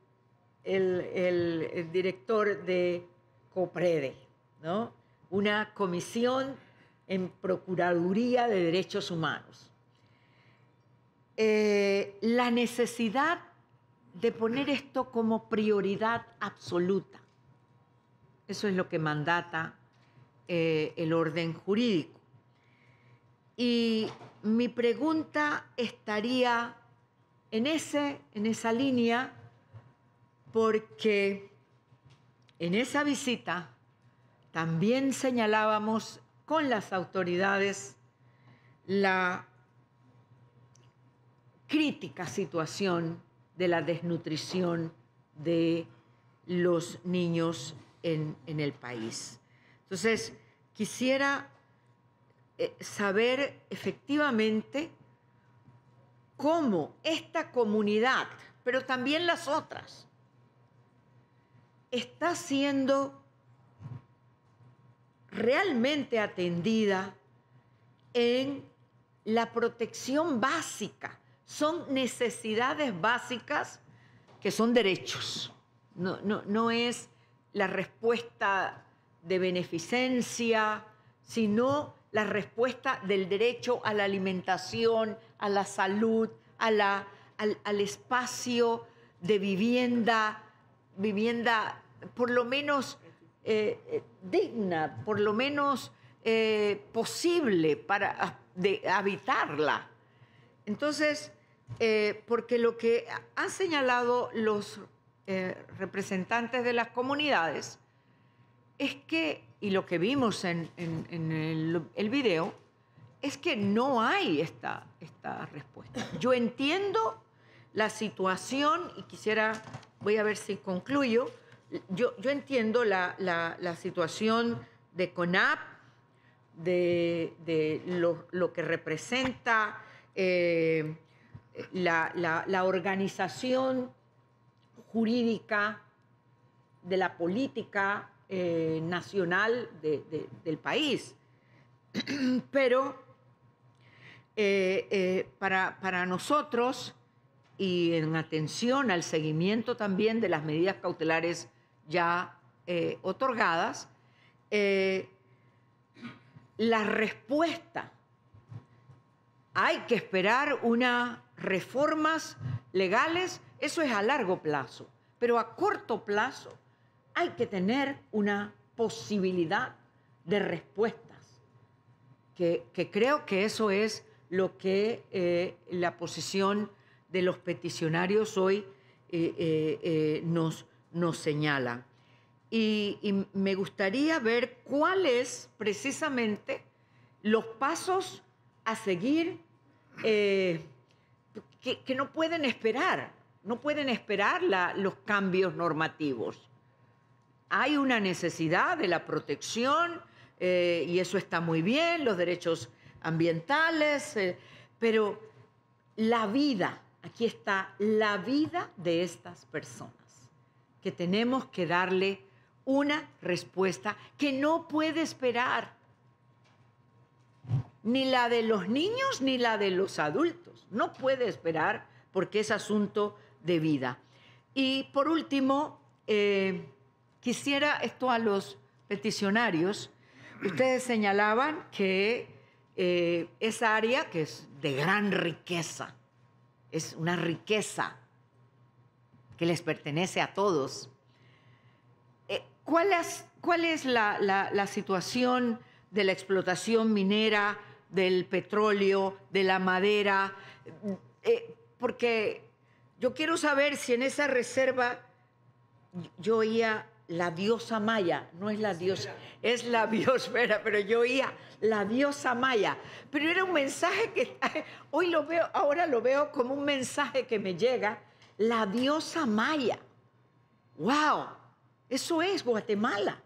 director de COPREDE, ¿no? una comisión en Procuraduría de Derechos Humanos. Eh, la necesidad de poner esto como prioridad absoluta. Eso es lo que mandata eh, el orden jurídico. Y mi pregunta estaría en, ese, en esa línea, porque en esa visita también señalábamos con las autoridades la crítica situación de la desnutrición de los niños en, en el país. Entonces, quisiera eh, saber efectivamente cómo esta comunidad, pero también las otras, está siendo realmente atendida en la protección básica. Son necesidades básicas que son derechos. No, no, es la respuesta de beneficencia, sino la respuesta del derecho a la alimentación, a la salud, a la, al, espacio de vivienda, vivienda por lo menos eh, eh, digna, por lo menos eh, posible para habitarla. Entonces, porque lo que han señalado los representantes de las comunidades es que y lo que vimos en, el, video es que no hay esta, respuesta. Yo entiendo la situación y quisiera, voy a ver si concluyo, yo, entiendo la, situación de CONAP, de, lo, que representa eh, la, la organización jurídica de la política eh, nacional del país. Pero eh, eh, para, nosotros, y en atención al seguimiento también de las medidas cautelares ya otorgadas, la respuesta. Hay que esperar unas reformas legales, eso es a largo plazo, pero a corto plazo hay que tener una posibilidad de respuestas, que, creo que eso es lo que eh, la posición de los peticionarios hoy eh, eh, nos, señala. Y, me gustaría ver cuáles precisamente los pasos a seguir que, no pueden esperar, no pueden esperar los cambios normativos hay una necesidad de la protección eh, y eso está muy bien, los derechos ambientales, eh, pero la vida, aquí está la vida de estas personas, que tenemos que darle una respuesta que no puede esperar ni la de los niños ni la de los adultos. No puede esperar porque es asunto de vida. Y por último, eh, Quisiera esto a los peticionarios. Ustedes señalaban que eh, esa área, que es de gran riqueza, es una riqueza que les pertenece a todos. Eh, ¿cuál, es, la, situación de la explotación minera, del petróleo, de la madera? Eh, porque yo quiero saber si en esa reserva yo iba la diosa maya, no es la diosa, es la biosfera, pero yo oía la diosa maya, pero era un mensaje que hoy lo veo, ahora lo veo como un mensaje que me llega, la diosa maya. ¡Wow! Eso es Guatemala,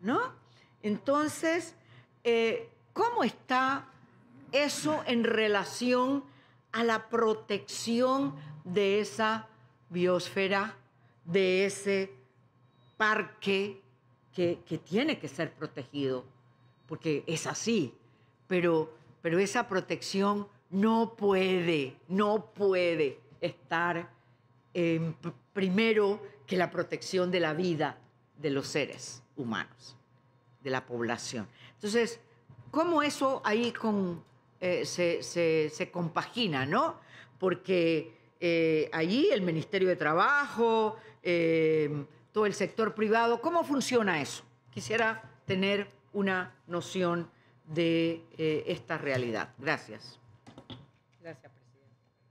¿no? Entonces, eh, ¿cómo está eso en relación a la protección de esa biosfera, de ese parque que, tiene que ser protegido, porque es así, pero, pero esa protección no puede, no puede estar em, primero que la protección de la vida de los seres humanos, de la población. Entonces, ¿cómo eso ahí con, eh, se, compagina, no? Porque eh, allí el Ministerio de Trabajo, em, el sector privado. ¿Cómo funciona eso? Quisiera tener una noción de eh, esta realidad. Gracias. Gracias, Presidente.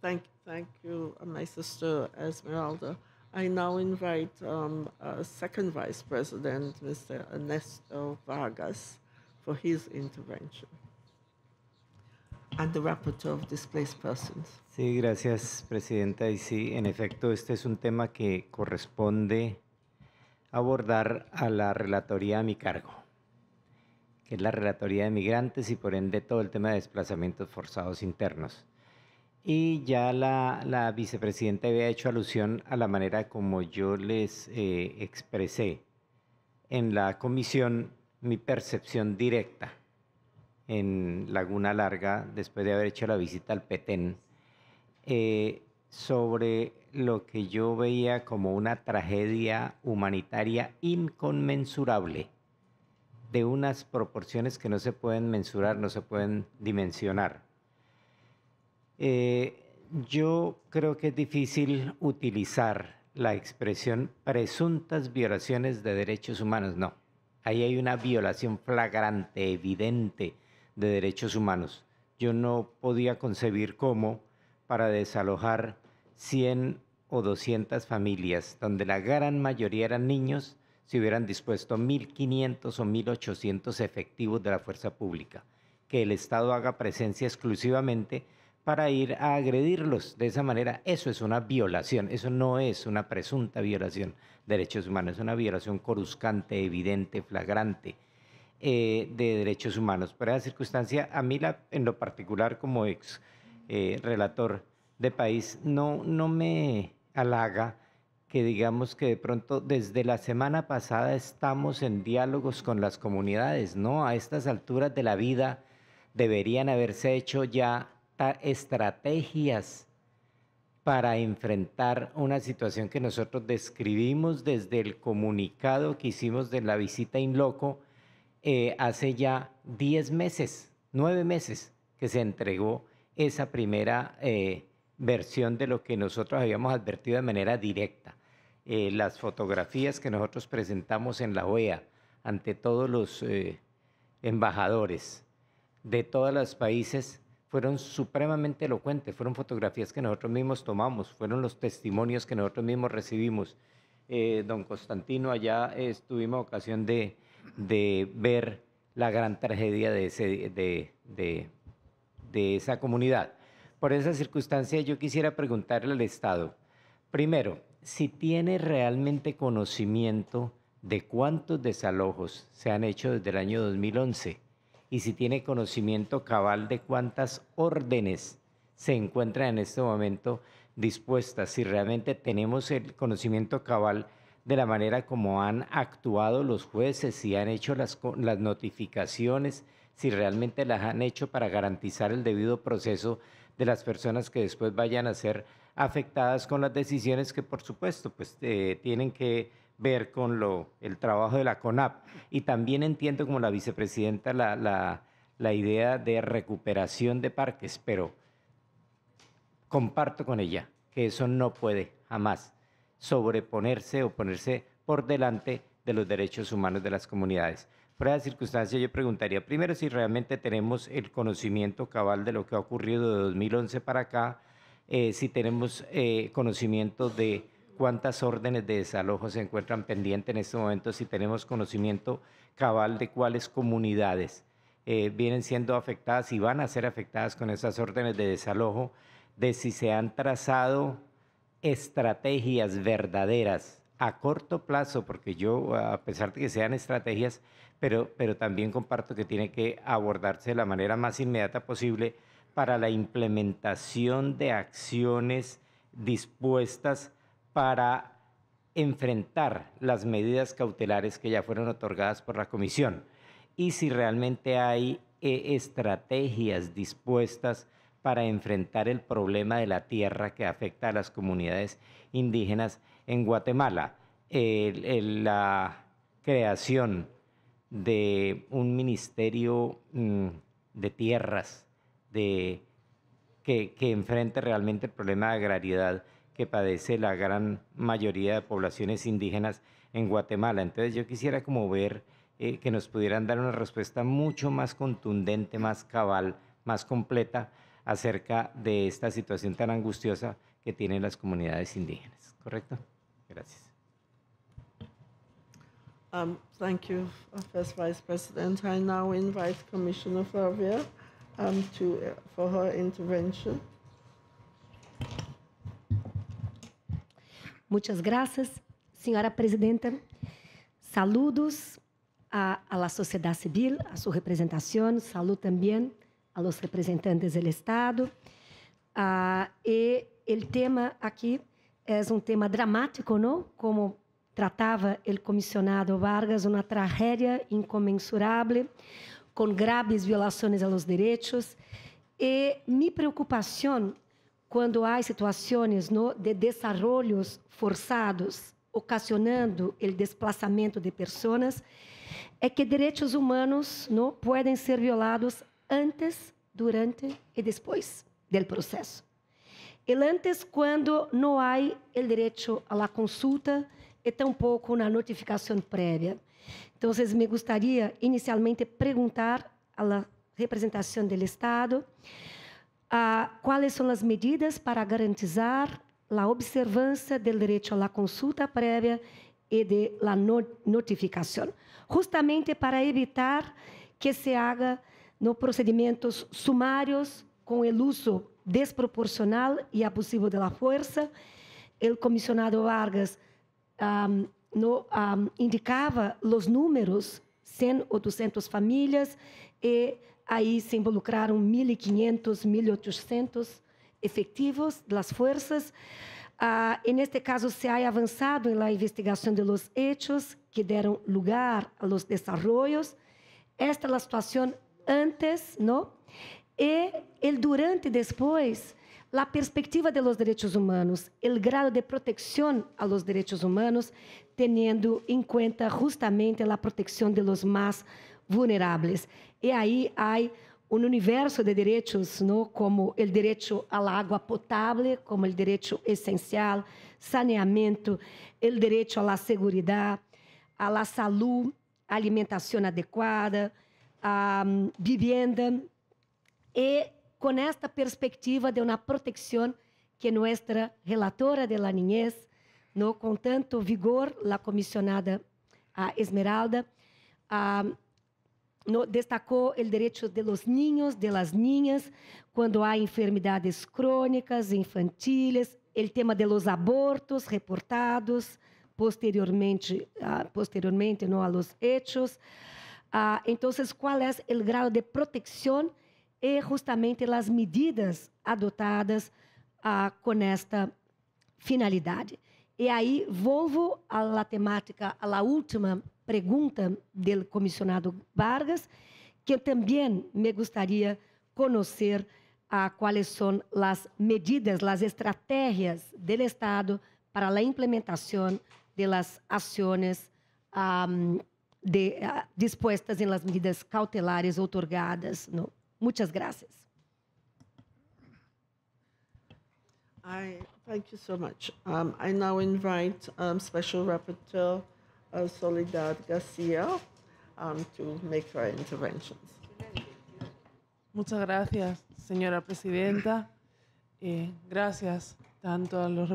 Thank, thank you, uh, my sister Esmeralda. I now invite um, second Vice President, Mr. Ernesto Vargas, for his intervention and the rapporteur of displaced persons. Sí, gracias, Presidenta. Y sí, en efecto, este es un tema que corresponde abordar a la relatoría a mi cargo, que es la relatoría de migrantes y por ende todo el tema de desplazamientos forzados internos. Y ya la, vicepresidenta había hecho alusión a la manera como yo les eh, expresé en la comisión mi percepción directa en Laguna Larga después de haber hecho la visita al Petén eh, sobre lo que yo veía como una tragedia humanitaria inconmensurable, de unas proporciones que no se pueden mensurar, no se pueden dimensionar. Eh, yo creo que es difícil utilizar la expresión presuntas violaciones de derechos humanos, no. Ahí hay una violación flagrante, evidente de derechos humanos. Yo no podía concebir cómo para desalojar 100 o 200 familias, donde la gran mayoría eran niños, si hubieran dispuesto 1.500 o 1.800 efectivos de la fuerza pública. Que el Estado haga presencia exclusivamente para ir a agredirlos de esa manera, eso es una violación, eso no es una presunta violación de derechos humanos, es una violación coruscante, evidente, flagrante eh, de derechos humanos. Por la circunstancia, a mí en lo particular como ex eh, relator de país, no, no me halaga que digamos que de pronto desde la semana pasada estamos en diálogos con las comunidades, ¿no? A estas alturas de la vida deberían haberse hecho ya estrategias para enfrentar una situación que nosotros describimos desde el comunicado que hicimos de la visita in loco eh, hace ya 10 meses, 9 meses que se entregó esa primera eh, versión de lo que nosotros habíamos advertido de manera directa. Eh, las fotografías que nosotros presentamos en la OEA ante todos los eh, embajadores de todos los países fueron supremamente elocuentes, fueron fotografías que nosotros mismos tomamos, fueron los testimonios que nosotros mismos recibimos. don Constantino, allá estuvimos ocasión de, ver la gran tragedia de, ese, de, de de esa comunidad. Por esa circunstancia yo quisiera preguntarle al Estado, primero, si tiene realmente conocimiento de cuántos desalojos se han hecho desde el año 2011 y si tiene conocimiento cabal de cuántas órdenes se encuentran en este momento dispuestas, si realmente tenemos el conocimiento cabal de la manera como han actuado los jueces, y han hecho las, las notificaciones, si realmente las han hecho para garantizar el debido proceso de las personas que después vayan a ser afectadas con las decisiones que por supuesto pues eh, tienen que ver con el trabajo de la CONAP. Y también entiendo como la vicepresidenta la, la idea de recuperación de parques, pero comparto con ella que eso no puede jamás sobreponerse o ponerse por delante de los derechos humanos de las comunidades. Fuera de circunstancia, yo preguntaría primero si realmente tenemos el conocimiento cabal de lo que ha ocurrido de 2011 para acá, eh, si tenemos eh, conocimiento de cuántas órdenes de desalojo se encuentran pendientes en este momento, si tenemos conocimiento cabal de cuáles comunidades eh, vienen siendo afectadas y van a ser afectadas con esas órdenes de desalojo, de si se han trazado estrategias verdaderas a corto plazo, porque yo, a pesar de que sean estrategias, pero, también comparto que tiene que abordarse de la manera más inmediata posible para la implementación de acciones dispuestas para enfrentar las medidas cautelares que ya fueron otorgadas por la comisión y si realmente hay eh, estrategias dispuestas para enfrentar el problema de la tierra que afecta a las comunidades indígenas en Guatemala. la creación de un ministerio mm, de tierras, de, que, enfrente realmente el problema de agrariedad que padece la gran mayoría de poblaciones indígenas en Guatemala. Entonces yo quisiera como ver eh, que nos pudieran dar una respuesta mucho más contundente, más cabal, más completa acerca de esta situación tan angustiosa que tienen las comunidades indígenas. ¿Correcto? Gracias. Um, thank you, uh, First Vice President. I now invite Commissioner Flavia um, to, uh, for her intervention. Muchas gracias, senhora presidenta. Saludos a, a la sociedad civil, a sua representação. Saludo também a los representantes do Estado. Uh, e o tema aqui é um tema dramático, não? Como Tratava o comissionado Vargas uma tragédia inconmensurable, com graves violações a direitos. E minha preocupação quando há situações no, de desarrollos forçados ocasionando o desplazamento de pessoas, é que direitos humanos não podem ser violados antes, durante e depois do processo. E antes, quando não há o direito à consulta, e tampouco na notificação prévia. Então, me gostaria inicialmente perguntar à representação do Estado quais são as medidas para garantizar a observância do direito à consulta prévia e de la notificação, justamente para evitar que se haja no procedimentos sumários com o uso desproporcional e abusivo da força. O comissionado Vargas um, no, um, indicava os números, 100 ou 200 famílias, e aí se involucraram 1.500, 1.800 efectivos das forças. Ah, este neste caso se há avançado na investigação de los hechos que deram lugar a los desarrollos. Esta é a situação antes, não? E el durante e depois la perspectiva de los derechos humanos, el grado de protección a los derechos humanos, teniendo en cuenta justamente la protección de los más vulnerables. E aí há um universo de direitos, não? como o direito à água potável, como o direito essencial, saneamento, o direito à segurança, à saúde, alimentação adequada, a vivienda e com esta perspectiva de uma proteção que nossa relatora de la niñez, no, com tanto vigor, la comisionada a Esmeralda, a, no, destacou o direito de los niños, de las niñas, quando há enfermidades crônicas, infantis, o tema de los abortos reportados posteriormente, uh, posteriormente no, a los hechos. Uh, então, qual é o grau de proteção e justamente as medidas adotadas ah, com esta finalidade. E aí volvo à temática, à última pergunta do comissionado Vargas, que também me gostaria conhecer ah, quais são as medidas, as estratégias do Estado para a implementação das ações ah, de, ah, dispostas em las medidas cautelares otorgadas no Muchas gracias. thank you so much. Um, I um, Special Rapporteur uh, Soledad um, to make interventions. Muchas gracias, señora presidenta. Eh, gracias tanto a los,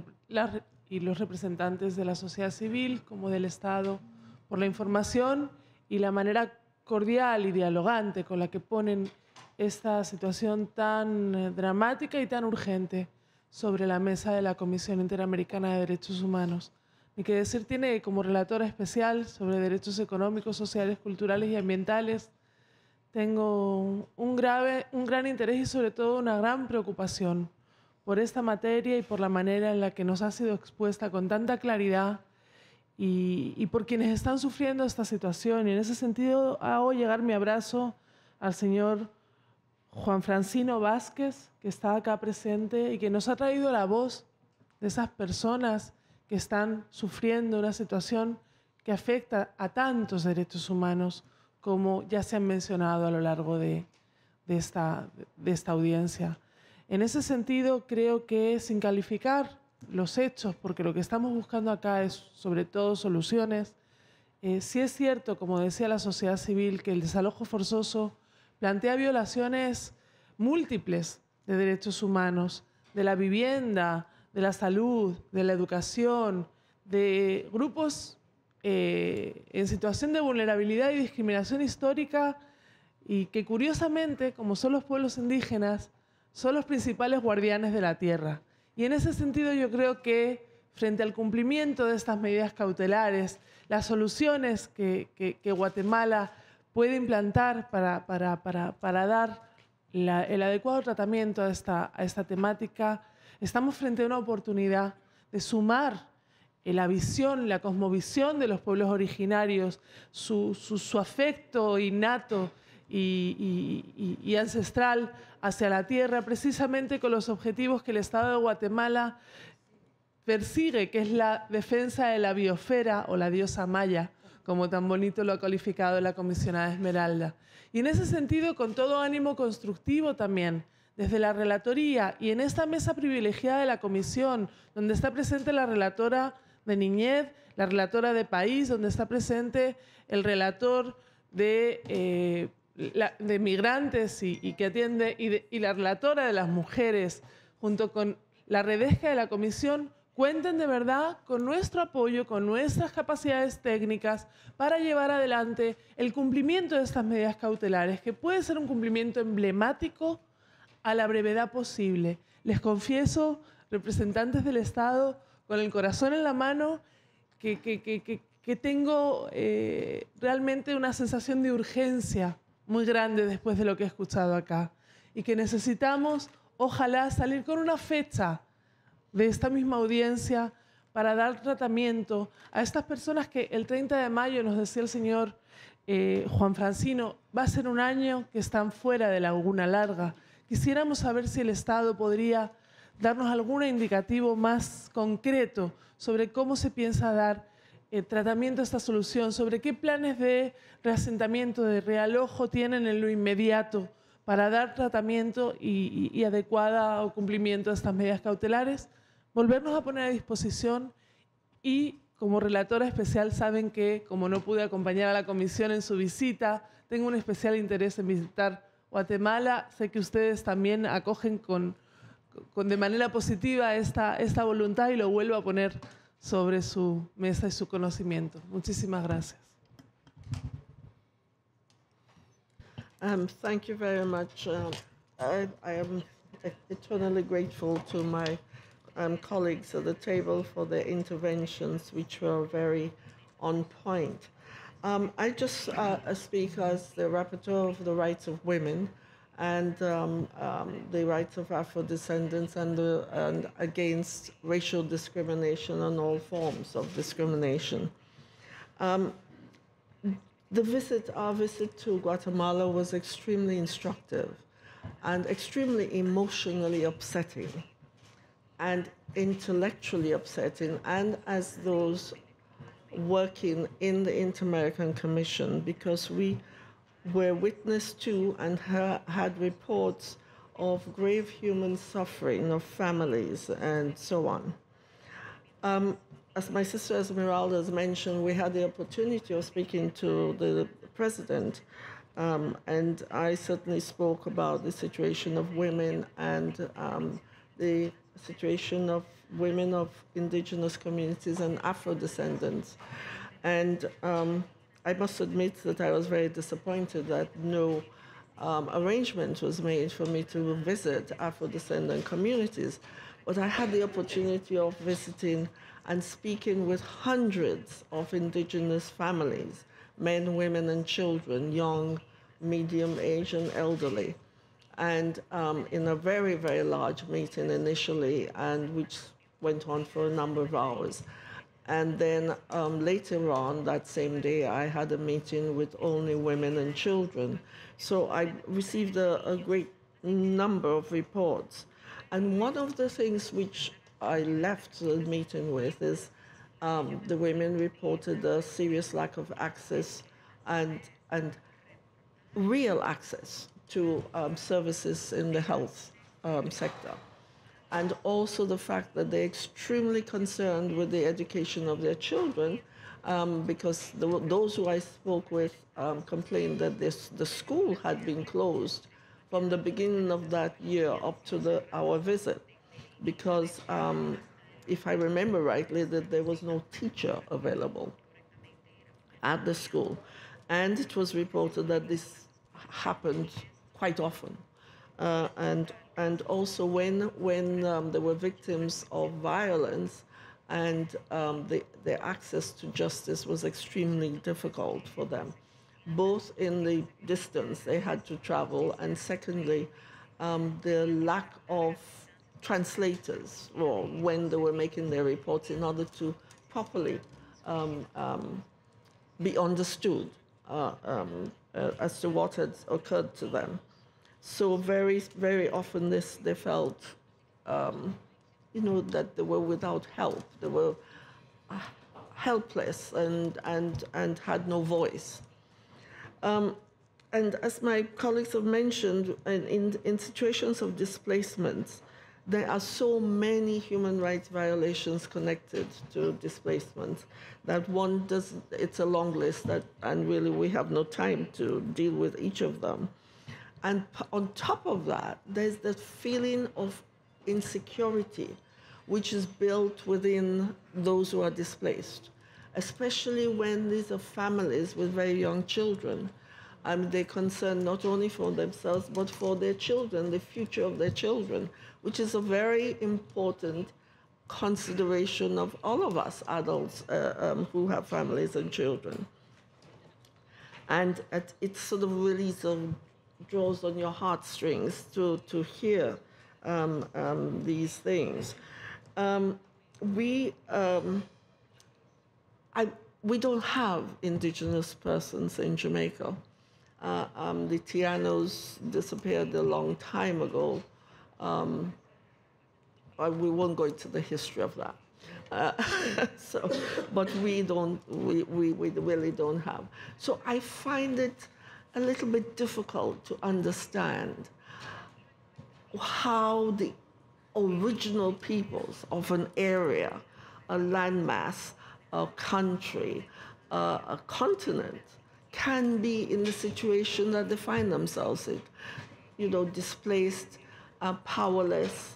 y los representantes de la sociedad civil como del Estado por la información y la manera cordial y dialogante con la que ponen esta situación tan eh, dramática y tan urgente sobre la mesa de la Comisión Interamericana de Derechos Humanos. y que decir tiene como relatora especial sobre derechos económicos, sociales, culturales y ambientales. Tengo un, grave, un gran interés y sobre todo una gran preocupación por esta materia y por la manera en la que nos ha sido expuesta con tanta claridad y, y por quienes están sufriendo esta situación. Y en ese sentido hago llegar mi abrazo al señor Juan Francino Vázquez, que está acá presente y que nos ha traído la voz de esas personas que están sufriendo una situación que afecta a tantos derechos humanos como ya se han mencionado a lo largo de, esta, audiencia. En ese sentido, creo que sin calificar los hechos, porque lo que estamos buscando acá es sobre todo soluciones, eh, sí es cierto, como decía la sociedad civil, que el desalojo forzoso plantea violaciones múltiples de derechos humanos, de la vivienda, de la salud, de la educación, de grupos eh, en situación de vulnerabilidad y discriminación histórica y que curiosamente, como son los pueblos indígenas, son los principales guardianes de la tierra. Y en ese sentido yo creo que frente al cumplimiento de estas medidas cautelares, las soluciones que Guatemala puede implantar para, dar el adecuado tratamiento a esta, a esta temática, estamos frente a una oportunidad de sumar eh, la visión, la cosmovisión de los pueblos originarios, su, afecto innato y, ancestral hacia la tierra, precisamente con los objetivos que el Estado de Guatemala persigue, que es la defensa de la biosfera o la diosa maya, como tan bonito lo ha calificado la comisionada Esmeralda. Y en ese sentido, con todo ánimo constructivo también, desde la relatoría y en esta mesa privilegiada de la comisión, donde está presente la relatora de niñez, la relatora de país, donde está presente el relator de, eh, migrantes y, que atiende, y, y la relatora de las mujeres, junto con la redesca de la comisión, cuenten de verdad con nuestro apoyo, con nuestras capacidades técnicas para llevar adelante el cumplimiento de estas medidas cautelares, que puede ser un cumplimiento emblemático a la brevedad posible. Les confieso, representantes del Estado, con el corazón en la mano, que, que, tengo eh, realmente una sensación de urgencia muy grande después de lo que he escuchado acá y que necesitamos, ojalá, salir con una fecha de esta misma audiencia para dar tratamiento a estas personas que el 30 de mayo, nos decía el señor eh, Juan Francino, va a ser un año que están fuera de la laguna larga. Quisiéramos saber si el Estado podría darnos algún indicativo más concreto sobre cómo se piensa dar eh, tratamiento a esta solución, sobre qué planes de reasentamiento, de realojo tienen en lo inmediato para dar tratamiento y, adecuado y adecuada o cumplimiento a estas medidas cautelares volvernos a poner a disposición y como relatora especial saben que, como no pude acompañar a la comisión en su visita, tengo un especial interés en visitar Guatemala. Sé que ustedes también acogen con, con de manera positiva esta, esta voluntad y lo vuelvo a poner sobre su mesa y su conocimiento. Muchísimas gracias. Um, thank you very much. Um, I, I am eternally grateful to my um, colleagues at the table for their interventions, which were very on point. Um, I just uh, uh speak as the rapporteur of the rights of women and um, um, the rights of Afro descendants and, the, and against racial discrimination and all forms of discrimination. Um, the visit, our visit to Guatemala was extremely instructive and extremely emotionally upsetting and intellectually upsetting, and as those working in the Inter American Commission, because we were witness to and had reports of grave human suffering of families and so on. Um, as my sister Esmeralda has mentioned, we had the opportunity of speaking to the president, um, and I certainly spoke about the situation of women and um, the situation of women of indigenous communities and Afro descendants. And um, I must admit that I was very disappointed that no um, arrangement was made for me to visit Afro descendant communities. But I had the opportunity of visiting and speaking with hundreds of indigenous families men, women, and children, young, medium age, and elderly and um, in a very, very large meeting initially, and which went on for a number of hours. And then um, later on that same day, I had a meeting with only women and children. So I received a, a great number of reports. And one of the things which I left the meeting with is um, the women reported a serious lack of access and, and real access to um, services in the health um, sector. And also the fact that they're extremely concerned with the education of their children um, because the, those who I spoke with um, complained that this, the school had been closed from the beginning of that year up to the, our visit because um, if I remember rightly, that there was no teacher available at the school. And it was reported that this happened quite often. Uh, and and also when when um, they were victims of violence, and um, the, their access to justice was extremely difficult for them, both in the distance they had to travel, and secondly, um, the lack of translators or when they were making their reports in order to properly um, um, be understood uh, um, uh, as to what had occurred to them. So very, very often this, they felt, um, you know, that they were without help. They were uh, helpless and, and, and had no voice. Um, and as my colleagues have mentioned, in, in, in situations of displacement, there are so many human rights violations connected to displacement that one does, it's a long list that, and really we have no time to deal with each of them. And on top of that, there's that feeling of insecurity, which is built within those who are displaced, especially when these are families with very young children. I mean, they're concerned not only for themselves, but for their children, the future of their children, which is a very important consideration of all of us adults uh, um, who have families and children. And at, it's sort of really of draws on your heartstrings to, to hear um, um, these things. Um, we, um, I, we don't have indigenous persons in Jamaica. Uh, um, the Tianos disappeared a long time ago. Um, we won't go into the history of that. Uh, so, but we don't, we, we, we really don't have. So I find it a little bit difficult to understand how the original peoples of an area, a landmass, a country, uh, a continent can be in the situation that they find themselves in. You know, displaced, uh, powerless,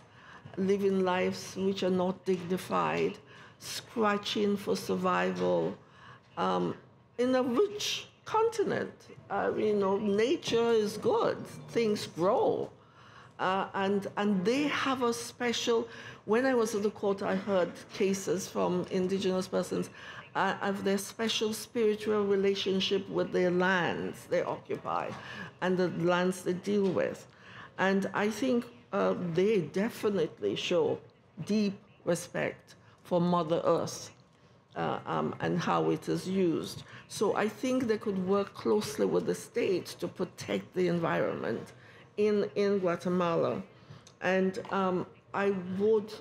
living lives which are not dignified, scratching for survival um, in a rich continent. Uh, you know, nature is good. Things grow. Uh, and, and they have a special, when I was at the court, I heard cases from indigenous persons uh, of their special spiritual relationship with their lands they occupy and the lands they deal with. And I think uh, they definitely show deep respect for Mother Earth uh, um, and how it is used. So I think they could work closely with the state to protect the environment in, in Guatemala. And um, I would,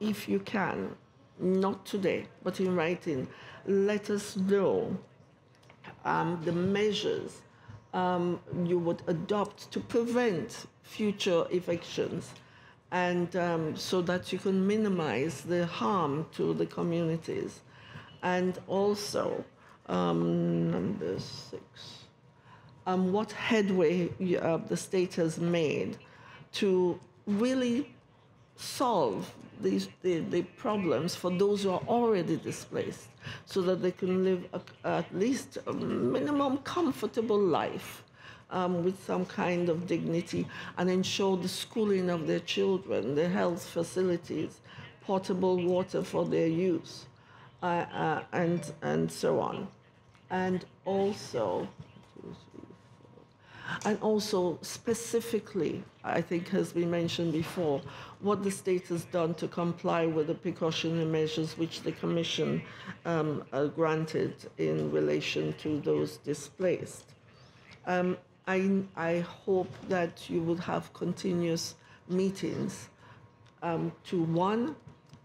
if you can, not today, but in writing, let us know um, the measures um, you would adopt to prevent future evictions and um, so that you can minimize the harm to the communities and also um, number six, um, what headway uh, the state has made to really solve these the, the problems for those who are already displaced so that they can live a, at least a minimum comfortable life um, with some kind of dignity and ensure the schooling of their children, the health facilities, potable water for their use. Uh, uh, and, and so on. And also, and also specifically, I think has been mentioned before, what the state has done to comply with the precautionary measures which the Commission um, uh, granted in relation to those displaced. Um, I, I hope that you will have continuous meetings um, to one,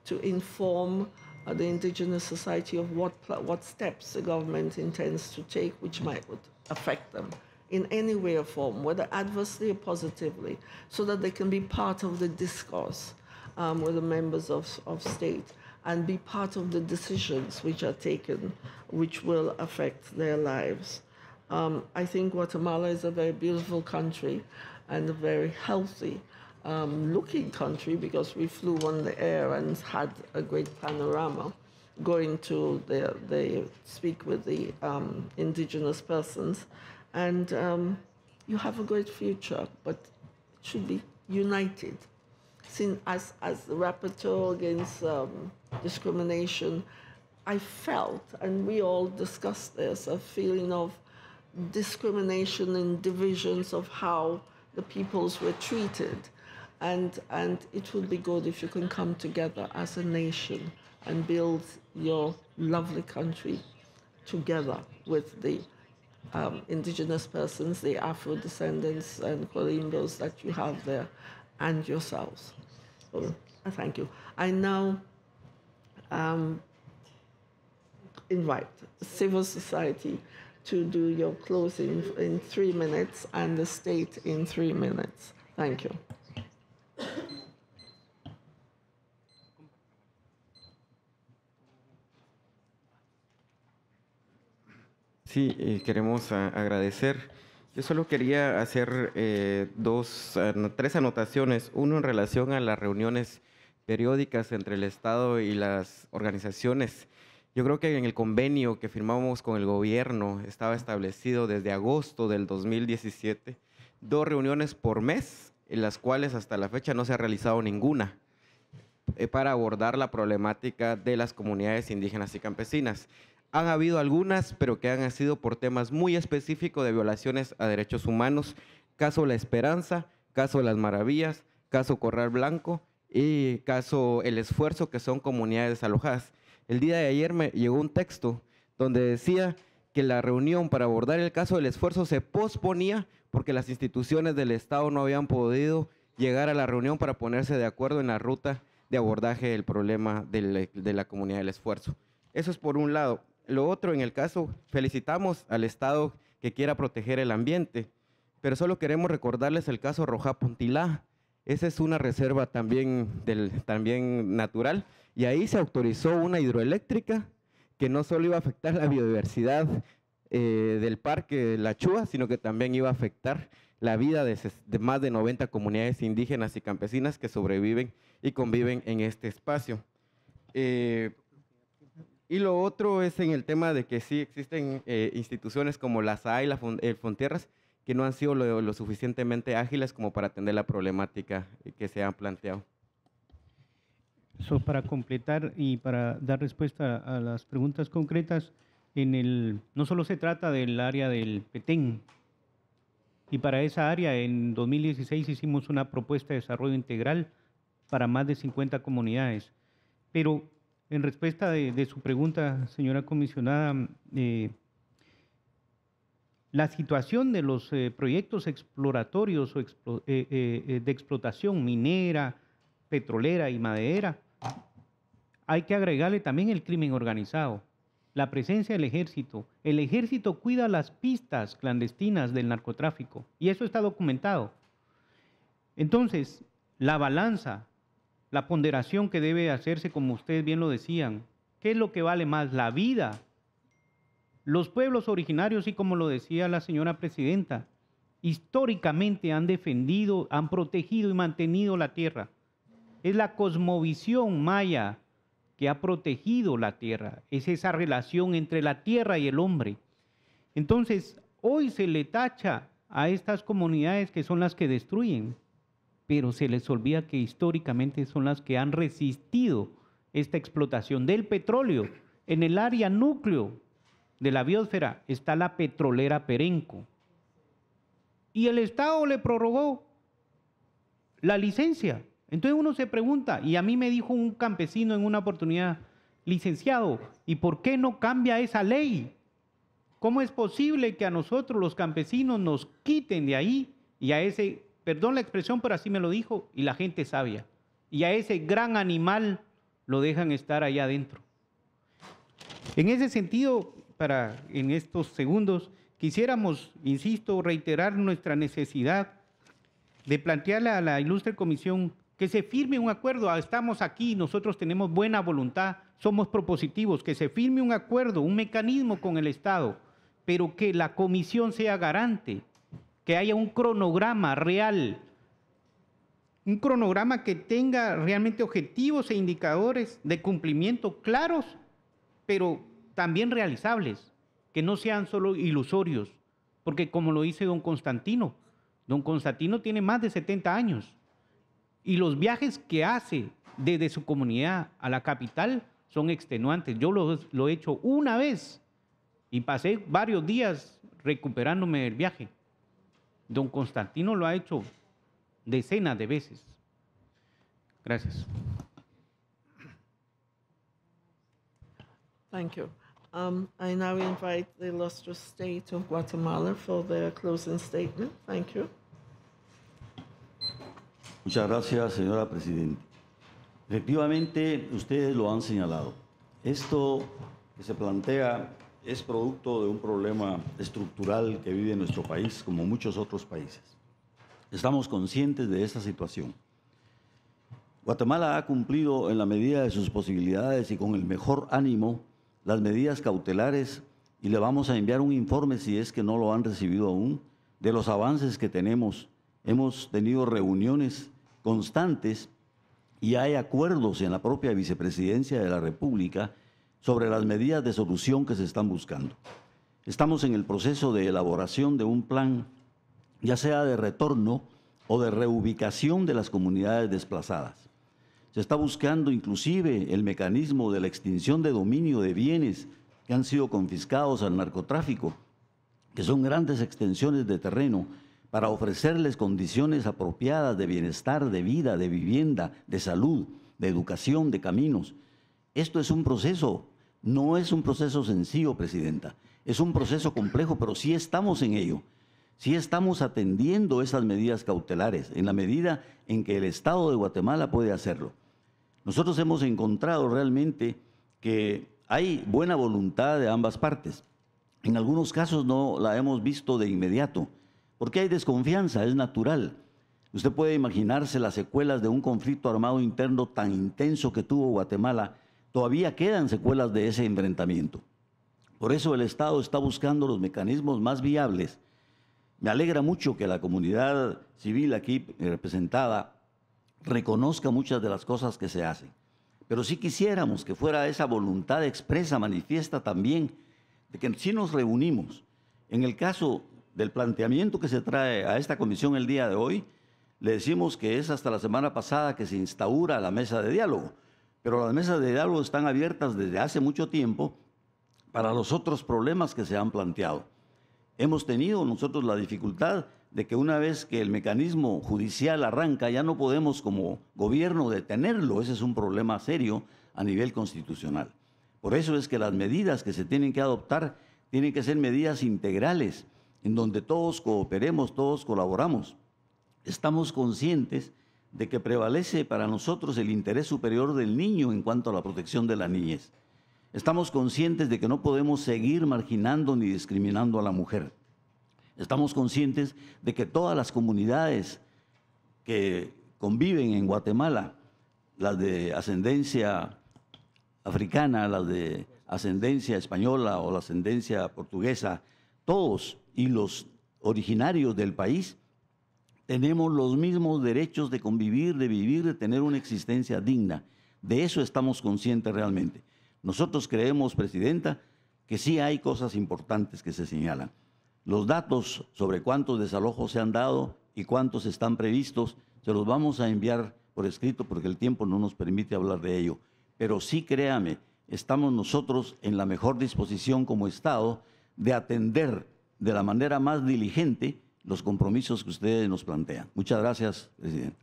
to inform the indigenous society of what, what steps the government intends to take which might affect them in any way or form, whether adversely or positively, so that they can be part of the discourse um, with the members of, of state and be part of the decisions which are taken, which will affect their lives. Um, I think Guatemala is a very beautiful country and a very healthy um, looking country because we flew on the air and had a great panorama going to the, the speak with the um, indigenous persons. And um, you have a great future, but it should be united. Seen as, as the rapporteur against um, discrimination, I felt, and we all discussed this, a feeling of discrimination and divisions of how the peoples were treated and and it would be good if you can come together as a nation and build your lovely country together with the um, indigenous persons, the Afro descendants and Colimbos that you have there, and yourselves. So, thank you. I now um, invite civil society to do your closing in three minutes and the state in three minutes. Thank you. Sí, eh, queremos agradecer. Yo solo quería hacer eh, dos, tres anotaciones. Uno en relación a las reuniones periódicas entre el Estado y las organizaciones. Yo creo que en el convenio que firmamos con el gobierno estaba establecido desde agosto del 2017 dos reuniones por mes, en las cuales hasta la fecha no se ha realizado ninguna eh, para abordar la problemática de las comunidades indígenas y campesinas. Han habido algunas, pero que han sido por temas muy específicos de violaciones a derechos humanos, caso La Esperanza, caso Las Maravillas, caso Corral Blanco y caso El Esfuerzo, que son comunidades desalojadas. El día de ayer me llegó un texto donde decía que la reunión para abordar el caso del esfuerzo se posponía porque las instituciones del Estado no habían podido llegar a la reunión para ponerse de acuerdo en la ruta de abordaje del problema de la comunidad del esfuerzo. Eso es por un lado. Lo otro, en el caso, felicitamos al Estado que quiera proteger el ambiente, pero solo queremos recordarles el caso Roja Puntilá. Esa es una reserva también, del, también natural y ahí se autorizó una hidroeléctrica que no solo iba a afectar la biodiversidad eh, del parque La Chúa, sino que también iba a afectar la vida de, más de 90 comunidades indígenas y campesinas que sobreviven y conviven en este espacio. Eh, y lo otro es en el tema de que sí existen eh, instituciones como la y la eh, que no han sido lo, suficientemente ágiles como para atender la problemática eh, que se ha planteado. Eso para completar y para dar respuesta a las preguntas concretas, en el, no solo se trata del área del Petén, y para esa área en 2016 hicimos una propuesta de desarrollo integral para más de 50 comunidades, pero en respuesta de, su pregunta, señora comisionada, eh, la situación de los eh, proyectos exploratorios o eh, de explotación minera, petrolera y madera, hay que agregarle también el crimen organizado, la presencia del ejército. El ejército cuida las pistas clandestinas del narcotráfico y eso está documentado. Entonces, la balanza la ponderación que debe hacerse, como ustedes bien lo decían. ¿Qué es lo que vale más? La vida. Los pueblos originarios, y como lo decía la señora presidenta, históricamente han defendido, han protegido y mantenido la tierra. Es la cosmovisión maya que ha protegido la tierra, es esa relación entre la tierra y el hombre. Entonces, hoy se le tacha a estas comunidades que son las que destruyen pero se les olvida que históricamente son las que han resistido esta explotación del petróleo. En el área núcleo de la biosfera está la petrolera Perenco. Y el Estado le prorrogó la licencia. Entonces uno se pregunta, y a mí me dijo un campesino en una oportunidad, licenciado, ¿y por qué no cambia esa ley? ¿Cómo es posible que a nosotros los campesinos nos quiten de ahí y a ese Perdón la expresión, pero así me lo dijo y la gente sabia. Y a ese gran animal lo dejan estar allá adentro. En ese sentido, para en estos segundos, quisiéramos, insisto, reiterar nuestra necesidad de plantearle a la ilustre comisión que se firme un acuerdo. Ah, estamos aquí, nosotros tenemos buena voluntad, somos propositivos, que se firme un acuerdo, un mecanismo con el Estado, pero que la comisión sea garante que haya un cronograma real, un cronograma que tenga realmente objetivos e indicadores de cumplimiento claros, pero también realizables, que no sean solo ilusorios, porque como lo dice don Constantino, don Constantino tiene más de 70 años y los viajes que hace desde su comunidad a la capital son extenuantes. Yo lo, lo he hecho una vez y pasé varios días recuperándome del viaje. Don Constantino lo ha hecho decenas de veces. Gracias. Thank you. Um, I now invite the illustrious state of Guatemala for their closing statement. Thank you. Muchas gracias, señora Presidenta. Efectivamente, ustedes lo han señalado. Esto que se plantea es producto de un problema estructural que vive nuestro país, como muchos otros países. Estamos conscientes de esa situación. Guatemala ha cumplido en la medida de sus posibilidades y con el mejor ánimo las medidas cautelares y le vamos a enviar un informe, si es que no lo han recibido aún, de los avances que tenemos. Hemos tenido reuniones constantes y hay acuerdos en la propia vicepresidencia de la República sobre las medidas de solución que se están buscando. Estamos en el proceso de elaboración de un plan, ya sea de retorno o de reubicación de las comunidades desplazadas. Se está buscando inclusive el mecanismo de la extinción de dominio de bienes que han sido confiscados al narcotráfico, que son grandes extensiones de terreno, para ofrecerles condiciones apropiadas de bienestar, de vida, de vivienda, de salud, de educación, de caminos. Esto es un proceso no es un proceso sencillo, Presidenta. Es un proceso complejo, pero sí estamos en ello. Sí estamos atendiendo esas medidas cautelares en la medida en que el Estado de Guatemala puede hacerlo. Nosotros hemos encontrado realmente que hay buena voluntad de ambas partes. En algunos casos no la hemos visto de inmediato, porque hay desconfianza, es natural. Usted puede imaginarse las secuelas de un conflicto armado interno tan intenso que tuvo Guatemala todavía quedan secuelas de ese enfrentamiento. Por eso el Estado está buscando los mecanismos más viables. Me alegra mucho que la comunidad civil aquí eh, representada reconozca muchas de las cosas que se hacen. Pero sí quisiéramos que fuera esa voluntad expresa, manifiesta también, de que si nos reunimos, en el caso del planteamiento que se trae a esta comisión el día de hoy, le decimos que es hasta la semana pasada que se instaura la mesa de diálogo pero las mesas de diálogo están abiertas desde hace mucho tiempo para los otros problemas que se han planteado. Hemos tenido nosotros la dificultad de que una vez que el mecanismo judicial arranca, ya no podemos como gobierno detenerlo. Ese es un problema serio a nivel constitucional. Por eso es que las medidas que se tienen que adoptar tienen que ser medidas integrales, en donde todos cooperemos, todos colaboramos. Estamos conscientes de que prevalece para nosotros el interés superior del niño en cuanto a la protección de la niñez. Estamos conscientes de que no podemos seguir marginando ni discriminando a la mujer. Estamos conscientes de que todas las comunidades que conviven en Guatemala, las de ascendencia africana, las de ascendencia española o la ascendencia portuguesa, todos y los originarios del país tenemos los mismos derechos de convivir, de vivir, de tener una existencia digna. De eso estamos conscientes realmente. Nosotros creemos, Presidenta, que sí hay cosas importantes que se señalan. Los datos sobre cuántos desalojos se han dado y cuántos están previstos, se los vamos a enviar por escrito porque el tiempo no nos permite hablar de ello. Pero sí créame, estamos nosotros en la mejor disposición como Estado de atender de la manera más diligente los compromisos que ustedes nos plantean. Muchas gracias, presidente.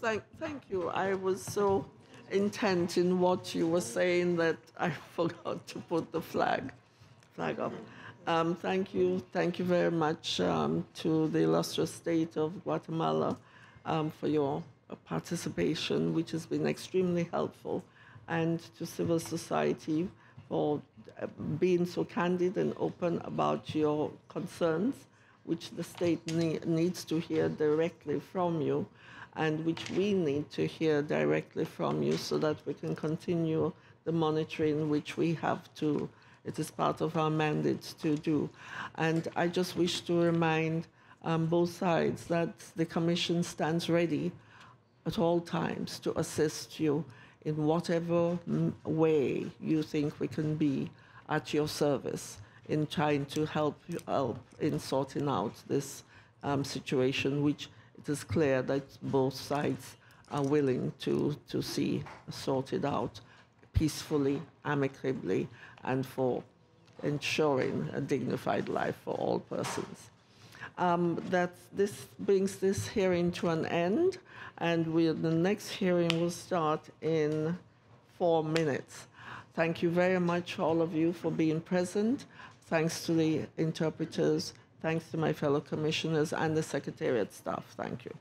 Thank, thank you. I was so intent in what you were saying that I forgot to put the flag, flag up. Um, thank you. Thank you very much um, to the illustrious state of Guatemala um, for your participation, which has been extremely helpful, and to civil society for uh, being so candid and open about your concerns, which the state ne needs to hear directly from you, and which we need to hear directly from you so that we can continue the monitoring which we have to, it is part of our mandate to do. And I just wish to remind um, both sides that the Commission stands ready at all times to assist you in whatever way you think we can be at your service in trying to help you help in sorting out this um, situation, which it is clear that both sides are willing to, to see sorted out peacefully, amicably, and for ensuring a dignified life for all persons. Um, that this brings this hearing to an end and we the next hearing will start in four minutes. Thank you very much, all of you, for being present. Thanks to the interpreters. Thanks to my fellow commissioners and the secretariat staff. Thank you.